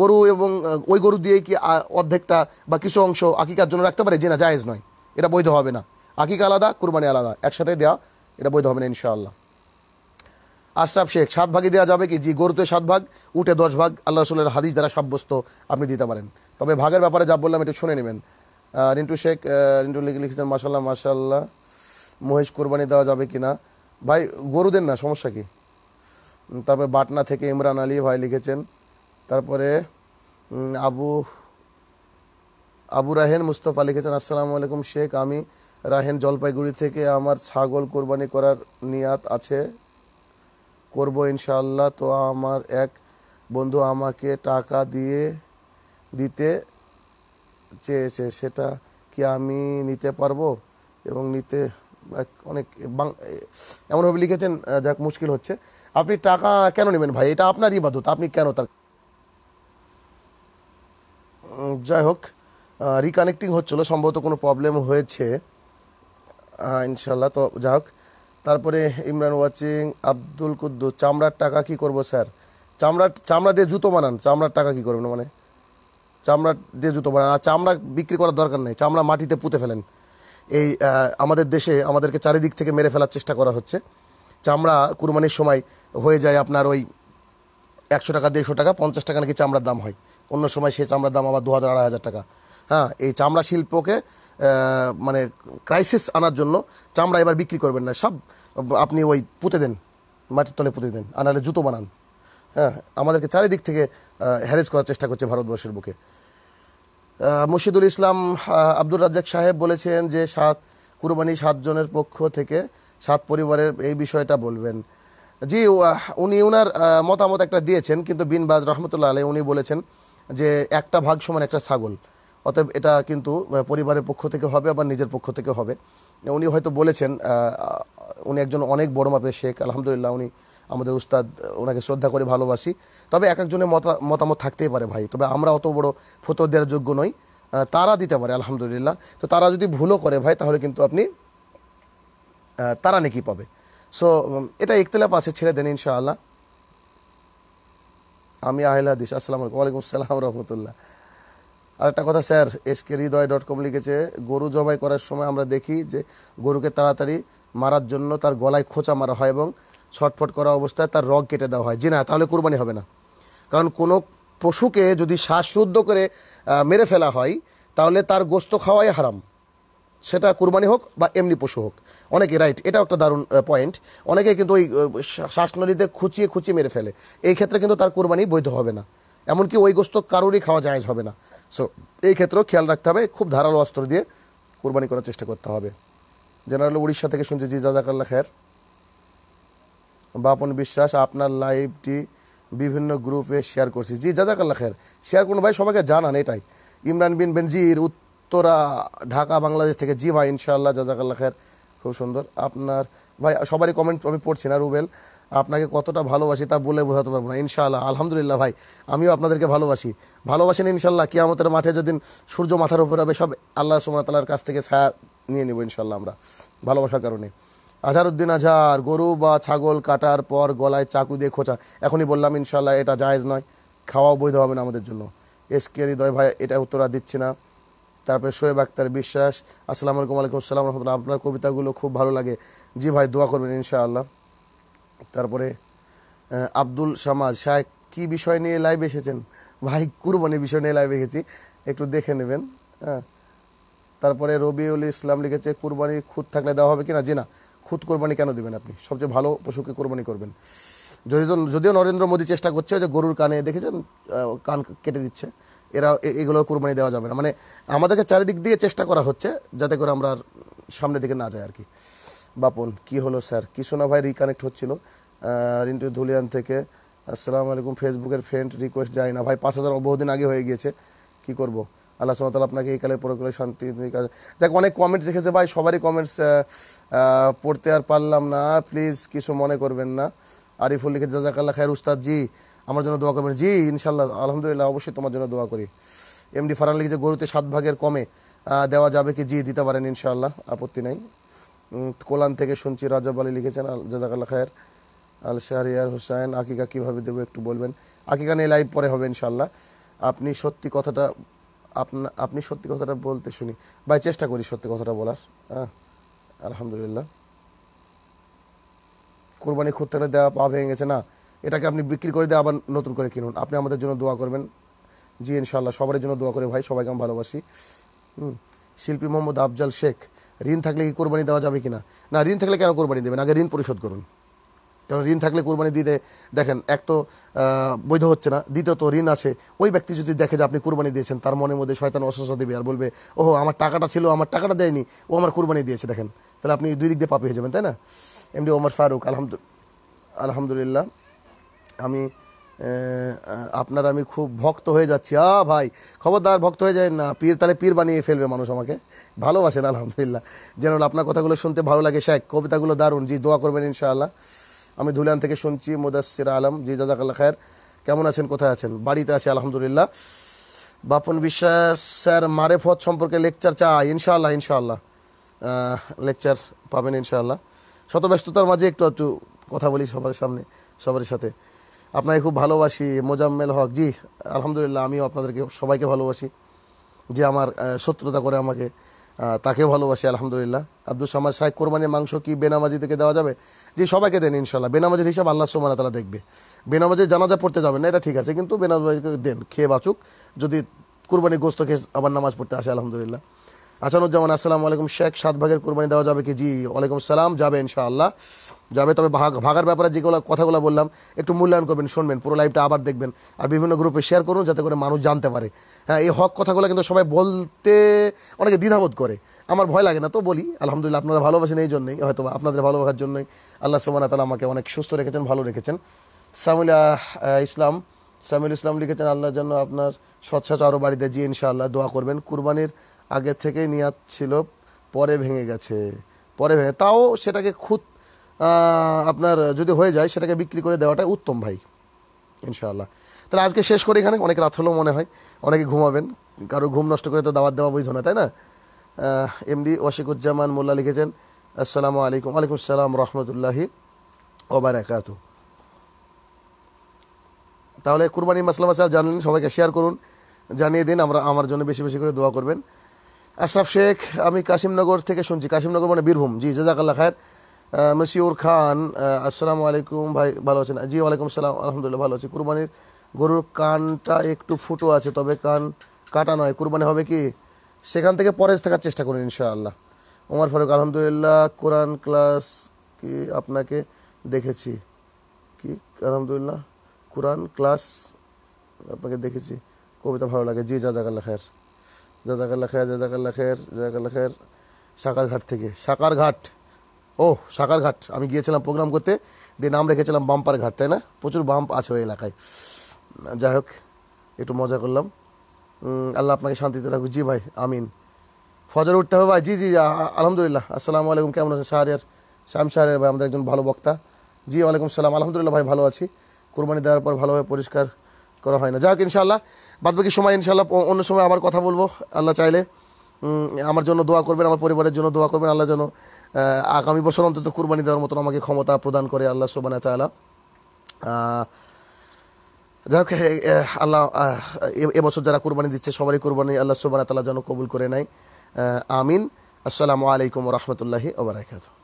গরু এবং ওই গরু দিয়ে কি অর্ধেকটা বা কিছু অংশ আকিকার জন্য রাখতে পারি যে না জায়েজ নয় এটা বৈধ হবে না আকিকা আলাদা কুরবানি আলাদা একসাথে দেওয়া এটা বৈধ হবে না ইনশাআল্লাহ আশরাফ শেখ সাত ভাগে দেওয়া যাবে কি জি গরুতে সাত ভাগ উঠে দশ ভাগ আল্লাহ রসুলের হাদিস দ্বারা সাব্যস্ত আপনি দিতে পারেন তবে ভাগের ব্যাপারে যা বললাম একটু শুনে নেবেন রিন্টু শেখ রিন্টু লিখেছেন মাসাল্লাহ মাসাল্লাহ মহেশ কোরবানি দেওয়া যাবে কি না ভাই গরুদের না সমস্যা কি তারপরে বাটনা থেকে ইমরান আলী ভাই লিখেছেন তারপরে আবু আবু রাহেন মুস্তফা লিখেছেন আসসালামু আলাইকুম শেখ আমি রাহেন জলপাইগুড়ি থেকে আমার ছাগল কোরবানি করার নিয়াত আছে করব ইনশাল্লাহ তো আমার এক বন্ধু আমাকে টাকা দিয়ে দিতে চেয়েছে সেটা কি আমি নিতে পারবো এবং নিতে অনেক এমনভাবে লিখেছেন যাক মুশকিল হচ্ছে আপনি টাকা কেন নেবেন ভাই এটা আপনার ইবাদত আপনি কেন তার যাই হোক রিকানেক্টিং হচ্ছিলো সম্ভবত কোনো প্রবলেম হয়েছে হ্যাঁ, ইনশাল্লাহ তো যা হোক তারপরে ইমরান ওয়াচিং আব্দুল কুদ্দু চামড়ার টাকা কি করব স্যার চামড়া চামড়া দিয়ে জুতো বানান চামড়ার টাকা কি করবেন মানে চামড়া দিয়ে জুতো বানান আর চামড়া বিক্রি করার দরকার নেই চামড়া মাটিতে পুঁতে ফেলেন এই আমাদের দেশে আমাদেরকে চারিদিক থেকে মেরে ফেলার চেষ্টা করা হচ্ছে চামড়া কুরবানির সময় হয়ে যায় আপনার ওই একশো টাকা দেড়শো টাকা পঞ্চাশ টাকা নাকি চামড়ার দাম হয় অন্য সময় সেই চামড়ার দাম আবার দু হাজার আড়াই হাজার টাকা হ্যাঁ এই চামড়া শিল্পকে মানে ক্রাইসিস আনার জন্য চামড়া এবার বিক্রি করবেন না সব আপনি ওই পুঁতে দেন মাটির তলে পুঁতে দেন আনালে জুতো বানান হ্যাঁ আমাদেরকে চারিদিক থেকে হ্যারেস করার চেষ্টা করছে ভারতবর্ষের বুকে মুর্শিদুল ইসলাম আব্দুর রাজ্জাক সাহেব বলেছেন যে সাত কুরবানি সাতজনের পক্ষ থেকে সাত পরিবারের এই বিষয়টা বলবেন জি উনি ওনার মতামত একটা দিয়েছেন কিন্তু বিন বাজ রহমতুল্লাহ আলী উনি বলেছেন যে একটা ভাগ সমান একটা ছাগল অতএব এটা কিন্তু পরিবারের পক্ষ থেকে হবে আবার নিজের পক্ষ থেকে হবে উনি হয়তো বলেছেন উনি একজন অনেক বড় মাপের শেখ আলহামদুলিল্লাহ উনি আমাদের উস্তাদ ওনাকে শ্রদ্ধা করে ভালোবাসি তবে এক একজনের মতামত থাকতেই পারে ভাই তবে আমরা অত বড় ফতো দেওয়ার যোগ্য নই তারা দিতে পারে আলহামদুলিল্লাহ তো তারা যদি ভুলও করে ভাই তাহলে কিন্তু আপনি তারা নাকি পাবে সো এটা ইকতলাফ আছে ছেড়ে দেন ইনশাআল্লাহ আমি আহিল হাদিস আসসালামু আলাইকুম ওয়ালাইকুম আসসালাম রহমতুল্লাহ আর একটা কথা sir SK Hriday dot com লিখেছে গরু জবাই করার সময় আমরা দেখি যে গরুকে তাড়াতাড়ি মারার জন্য তার গলায় খোঁচা মারা হয় এবং ছটফট করা অবস্থায় তার রগ কেটে দেওয়া হয় জি না তাহলে কোরবানি হবে না কারণ কোনো পশুকে যদি শ্বাসরুদ্ধ করে মেরে ফেলা হয় তাহলে তার গোস্ত খাওয়াই হারাম সেটা কুরবানি হোক বা এমনি পশু হোক অনেকে রাইট এটাও একটা দারুণ পয়েন্ট অনেকে কিন্তু ওই শ্বাসনলীতে খুঁচিয়ে খুঁচিয়ে মেরে ফেলে এই ক্ষেত্রে কিন্তু তার কুরবানি বৈধ হবে না এমনকি ওই গোস্ত কারোরই খাওয়া জায়জ হবে না সো এই ক্ষেত্রেও খেয়াল রাখতে হবে খুব ধারালো অস্ত্র দিয়ে কোরবানি করার চেষ্টা করতে হবে জেনারেল উড়িষ্যা থেকে শুনছি জি জাজাকাল্লা খের বাপন বিশ্বাস আপনার লাইভটি বিভিন্ন গ্রুপে শেয়ার করছি জি জাজাকাল্লা খের শেয়ার করুন ভাই সবাইকে জানান এটাই ইমরান বিন বেনজির উত্তরা ঢাকা বাংলাদেশ থেকে জি ভাই ইনশাআল্লাহ জাজাকাল্লা খের খুব সুন্দর আপনার ভাই সবারই কমেন্ট আমি পড়ছি না রুবেল আপনাকে কতটা ভালোবাসি তা বলে বোঝাতে পারবো না ইনশাল্লাহ আলহামদুলিল্লাহ ভাই আমিও আপনাদেরকে ভালোবাসি ভালোবাসি না ইনশাল্লাহ আমাদের মাঠে যেদিন সূর্য মাথার উপর হবে সব আল্লাহ সুমাতালার কাছ থেকে ছায়া নিয়ে নেব ইনশাল্লাহ আমরা ভালোবাসার কারণে আজহারউদ্দিন আজহার গরু বা ছাগল কাটার পর গলায় চাকু দিয়ে খোঁচা এখনই বললাম ইনশাল্লাহ এটা জায়েজ নয় খাওয়াও বৈধ হবে না আমাদের জন্য এসকে হৃদয় ভাই এটা উত্তরা দিচ্ছি না তারপরে শোয়েব আক্তার বিশ্বাস আসসালামু আলাইকুম আলাইকুম আসসালাম রহমতুল্লাহ আপনার কবিতাগুলো খুব ভালো লাগে জি ভাই দোয়া করবেন ইনশাআল্লাহ তারপরে আব্দুল সামাজ শাহ কি বিষয় নিয়ে লাইভ এসেছেন ভাই কুরবানির বিষয় নিয়ে লাইভ এসেছি একটু দেখে নেবেন হ্যাঁ তারপরে রবিউল ইসলাম লিখেছে কুরবানি খুদ থাকলে দেওয়া হবে কি না জি না খুদ কোরবানি কেন দেবেন আপনি সবচেয়ে ভালো পশুকে কোরবানি করবেন যদি যদিও নরেন্দ্র মোদী চেষ্টা করছে যে গরুর কানে দেখেছেন কান কেটে দিচ্ছে এরা এগুলো কোরবানি দেওয়া যাবে না মানে আমাদেরকে চারিদিক দিয়ে চেষ্টা করা হচ্ছে যাতে করে আমরা সামনের দিকে না যাই আর কি বাপন কি হলো স্যার কিছু না ভাই রিকানেক্ট হচ্ছিল রিন্টু ধুলিয়ান থেকে আসসালামু আলাইকুম ফেসবুকের ফ্রেন্ড রিকোয়েস্ট যায় না ভাই পাঁচ হাজার বহুদিন আগে হয়ে গিয়েছে কি করব আল্লাহ সোনাতাল আপনাকে এই কালে পরকালে শান্তি দেখ অনেক কমেন্টস দেখেছে ভাই সবারই কমেন্টস পড়তে আর পারলাম না প্লিজ কিছু মনে করবেন না আরিফুল লিখে আল্লাহ খায়ের উস্তাদ জি আমার জন্য দোয়া করবেন জি ইনশাল্লাহ আলহামদুলিল্লাহ অবশ্যই তোমার জন্য দোয়া করি এমডি ফারান লিখেছে গরুতে সাত ভাগের কমে দেওয়া যাবে কি জি দিতে পারেন ইনশাল্লাহ আপত্তি নাই কোলান থেকে শুনছি রাজা আলী লিখেছেন আল জাজাকাল্লা খায়ের আল শাহরিয়ার হুসাইন আকিকা কীভাবে দেবো একটু বলবেন আকিকা নিয়ে লাইভ পরে হবে ইনশাল্লাহ আপনি সত্যি কথাটা আপনা আপনি সত্যি কথাটা বলতে শুনি ভাই চেষ্টা করি সত্যি কথাটা বলার হ্যাঁ আলহামদুলিল্লাহ কোরবানি খুদ থাকলে দেওয়া পা ভেঙে গেছে না এটাকে আপনি বিক্রি করে দিয়ে আবার নতুন করে কিনুন আপনি আমাদের জন্য দোয়া করবেন জি ইনশাল্লাহ সবার জন্য দোয়া করে ভাই সবাইকে আমি ভালোবাসি হুম শিল্পী মোহাম্মদ আফজাল শেখ ঋণ থাকলে কি কোরবানি দেওয়া যাবে কি না না ঋণ থাকলে কেন কোরবানি দেবেন আগে ঋণ পরিশোধ করুন কারণ ঋণ থাকলে কোরবানি দিতে দেখেন এক তো বৈধ হচ্ছে না দ্বিতীয়ত ঋণ আছে ওই ব্যক্তি যদি দেখে যে আপনি কোরবানি দিয়েছেন তার মনের মধ্যে শয়তান অসুস্থ দেবে আর বলবে ওহো আমার টাকাটা ছিল আমার টাকাটা দেয়নি ও আমার কোরবানি দিয়েছে দেখেন তাহলে আপনি দুই দিক দিয়ে পাপি হয়ে যাবেন তাই না এমনি ওমর ফারুক আলহামদুল আলহামদুলিল্লাহ আমি আপনার আমি খুব ভক্ত হয়ে যাচ্ছি আ ভাই খবরদার ভক্ত হয়ে যায় না পীর তাহলে পীর বানিয়ে ফেলবে মানুষ আমাকে ভালোবাসেন আলহামদুলিল্লাহ যেন আপনার কথাগুলো শুনতে ভালো লাগে শেখ কবিতাগুলো দারুণ জি দোয়া করবেন ইনশাআল্লাহ আমি ধুলান থেকে শুনছি মুদাসির আলম জি জাজাকাল্লা খায়ের কেমন আছেন কোথায় আছেন বাড়িতে আছে আলহামদুলিল্লাহ বাপন বিশ্বাস স্যার মারেফত সম্পর্কে লেকচার চাই ইনশাআল্লাহ ইনশাআল্লাহ লেকচার পাবেন ইনশাআল্লাহ শত ব্যস্ততার মাঝে একটু একটু কথা বলি সবার সামনে সবার সাথে আপনাকে খুব ভালোবাসি মোজাম্মেল হক জি আলহামদুলিল্লাহ আমিও আপনাদেরকে সবাইকে ভালোবাসি যে আমার শত্রুতা করে আমাকে তাকেও ভালোবাসি আলহামদুলিল্লাহ আব্দুল সামাদ সাহেব কোরবানির মাংস কি বেনামাজি থেকে দেওয়া যাবে যে সবাইকে দেন ইনশাল্লাহ বেনামাজির হিসাব আল্লাহ সোমান তারা দেখবে বেনামাজি জানাজা পড়তে যাবে না এটা ঠিক আছে কিন্তু বেনামাজিকে দেন খেয়ে বাঁচুক যদি কোরবানির গোস্ত খেয়ে আবার নামাজ পড়তে আসে আলহামদুলিল্লাহ আসানুজ্জামান আসসালাম আলাইকুম শেখ সাত ভাগের কোরবানি দেওয়া যাবে কি জি ওয়ালাইকুম সালাম যাবে ইনশাআল্লাহ যাবে তবে ভাগ ভাগার ব্যাপারে যেগুলো কথাগুলো বললাম একটু মূল্যায়ন করবেন শুনবেন পুরো লাইভটা আবার দেখবেন আর বিভিন্ন গ্রুপে শেয়ার করুন যাতে করে মানুষ জানতে পারে হ্যাঁ এই হক কথাগুলো কিন্তু সবাই বলতে অনেকে দ্বিধাবোধ করে আমার ভয় লাগে না তো বলি আলহামদুলিল্লাহ আপনারা ভালোবাসেন এই জন্যই হয়তো আপনাদের ভালোবাসার জন্যই আল্লাহ সুবানা তালা আমাকে অনেক সুস্থ রেখেছেন ভালো রেখেছেন সামিল ইসলাম সামিল ইসলাম লিখেছেন আল্লাহর জন্য আপনার সৎসাচ আরও বাড়িতে যে ইনশাআল্লাহ দোয়া করবেন কুরবানির আগে থেকেই নিয়াত ছিল পরে ভেঙে গেছে পরে ভেঙে তাও সেটাকে খুদ আপনার যদি হয়ে যায় সেটাকে বিক্রি করে দেওয়াটা উত্তম ভাই ইনশাআল্লাহ তাহলে আজকে শেষ করে এখানে অনেক রাত হলেও মনে হয় অনেকে ঘুমাবেন কারো ঘুম নষ্ট করে তো দাওয়াত দেওয়া বৈধ না তাই না এমডি ওয়াশিকুজ্জামান মোল্লা লিখেছেন আসসালামু আলাইকুম আলাইকুম আসসালাম রহমতুল্লাহি ওবারাকাতু তাহলে কুরবানি মাসলাম মাসাল জানলেন সবাইকে শেয়ার করুন জানিয়ে দিন আমরা আমার জন্য বেশি বেশি করে দোয়া করবেন আশরাফ শেখ আমি কাশিমনগর থেকে শুনছি কাশিমনগর মানে বীরভূম জি জাজাকাল্লা খায়ের মসিউর খান আসসালামু আলাইকুম ভাই ভালো আছেন জি ওয়ালাইকুম সালাম আলহামদুলিল্লাহ ভালো আছি কুরবানির গরুর কানটা একটু ফুটো আছে তবে কান কাটা নয় কুরবানি হবে কি সেখান থেকে পরেজ থাকার চেষ্টা করুন ইনশাআল্লাহ ওমর ফারুক আলহামদুলিল্লাহ কোরআন ক্লাস কি আপনাকে দেখেছি কি আলহামদুলিল্লাহ কোরআন ক্লাস আপনাকে দেখেছি কবিতা ভালো লাগে জি জাজাকাল্লা খায়ের জাজাকাল্লা খের জাজাকাল্লা খের জাজাকাল্লা খের সাকারঘাট থেকে ঘাট ও ঘাট আমি গিয়েছিলাম প্রোগ্রাম করতে দিয়ে নাম রেখেছিলাম বাম্পার ঘাট তাই না প্রচুর বাম্প আছে ওই এলাকায় যাই হোক একটু মজা করলাম আল্লাহ আপনাকে শান্তিতে রাখুক জি ভাই আমিন ফজর উঠতে হবে ভাই জি জি আলহামদুলিল্লাহ আসসালামু আলাইকুম কেমন আছে সাহারিয়ার শ্যাম শাহরিয়ার ভাই আমাদের একজন ভালো বক্তা জি ওয়ালাইকুম সালাম আলহামদুলিল্লাহ ভাই ভালো আছি কোরবানি দেওয়ার পর ভালোভাবে পরিষ্কার করা হয় না যাই হোক ইনশাআল্লাহ বাদবাকি সময় ইনশাল্লাহ অন্য সময় আবার কথা বলবো আল্লাহ চাইলে আমার জন্য দোয়া করবেন আমার পরিবারের জন্য দোয়া করবেন আল্লাহ যেন আগামী বছর অন্তত কুরবানি দেওয়ার মতন আমাকে ক্ষমতা প্রদান করে আল্লাহ সোবানা তালা যাই হোক আল্লাহ এবছর যারা কুরবানি দিচ্ছে সবারই কুরবানি আল্লাহ সোবানা তালা যেন কবুল করে নাই আমিন আসসালামু আলাইকুম রহমতুল্লাহি ওবরাকাতু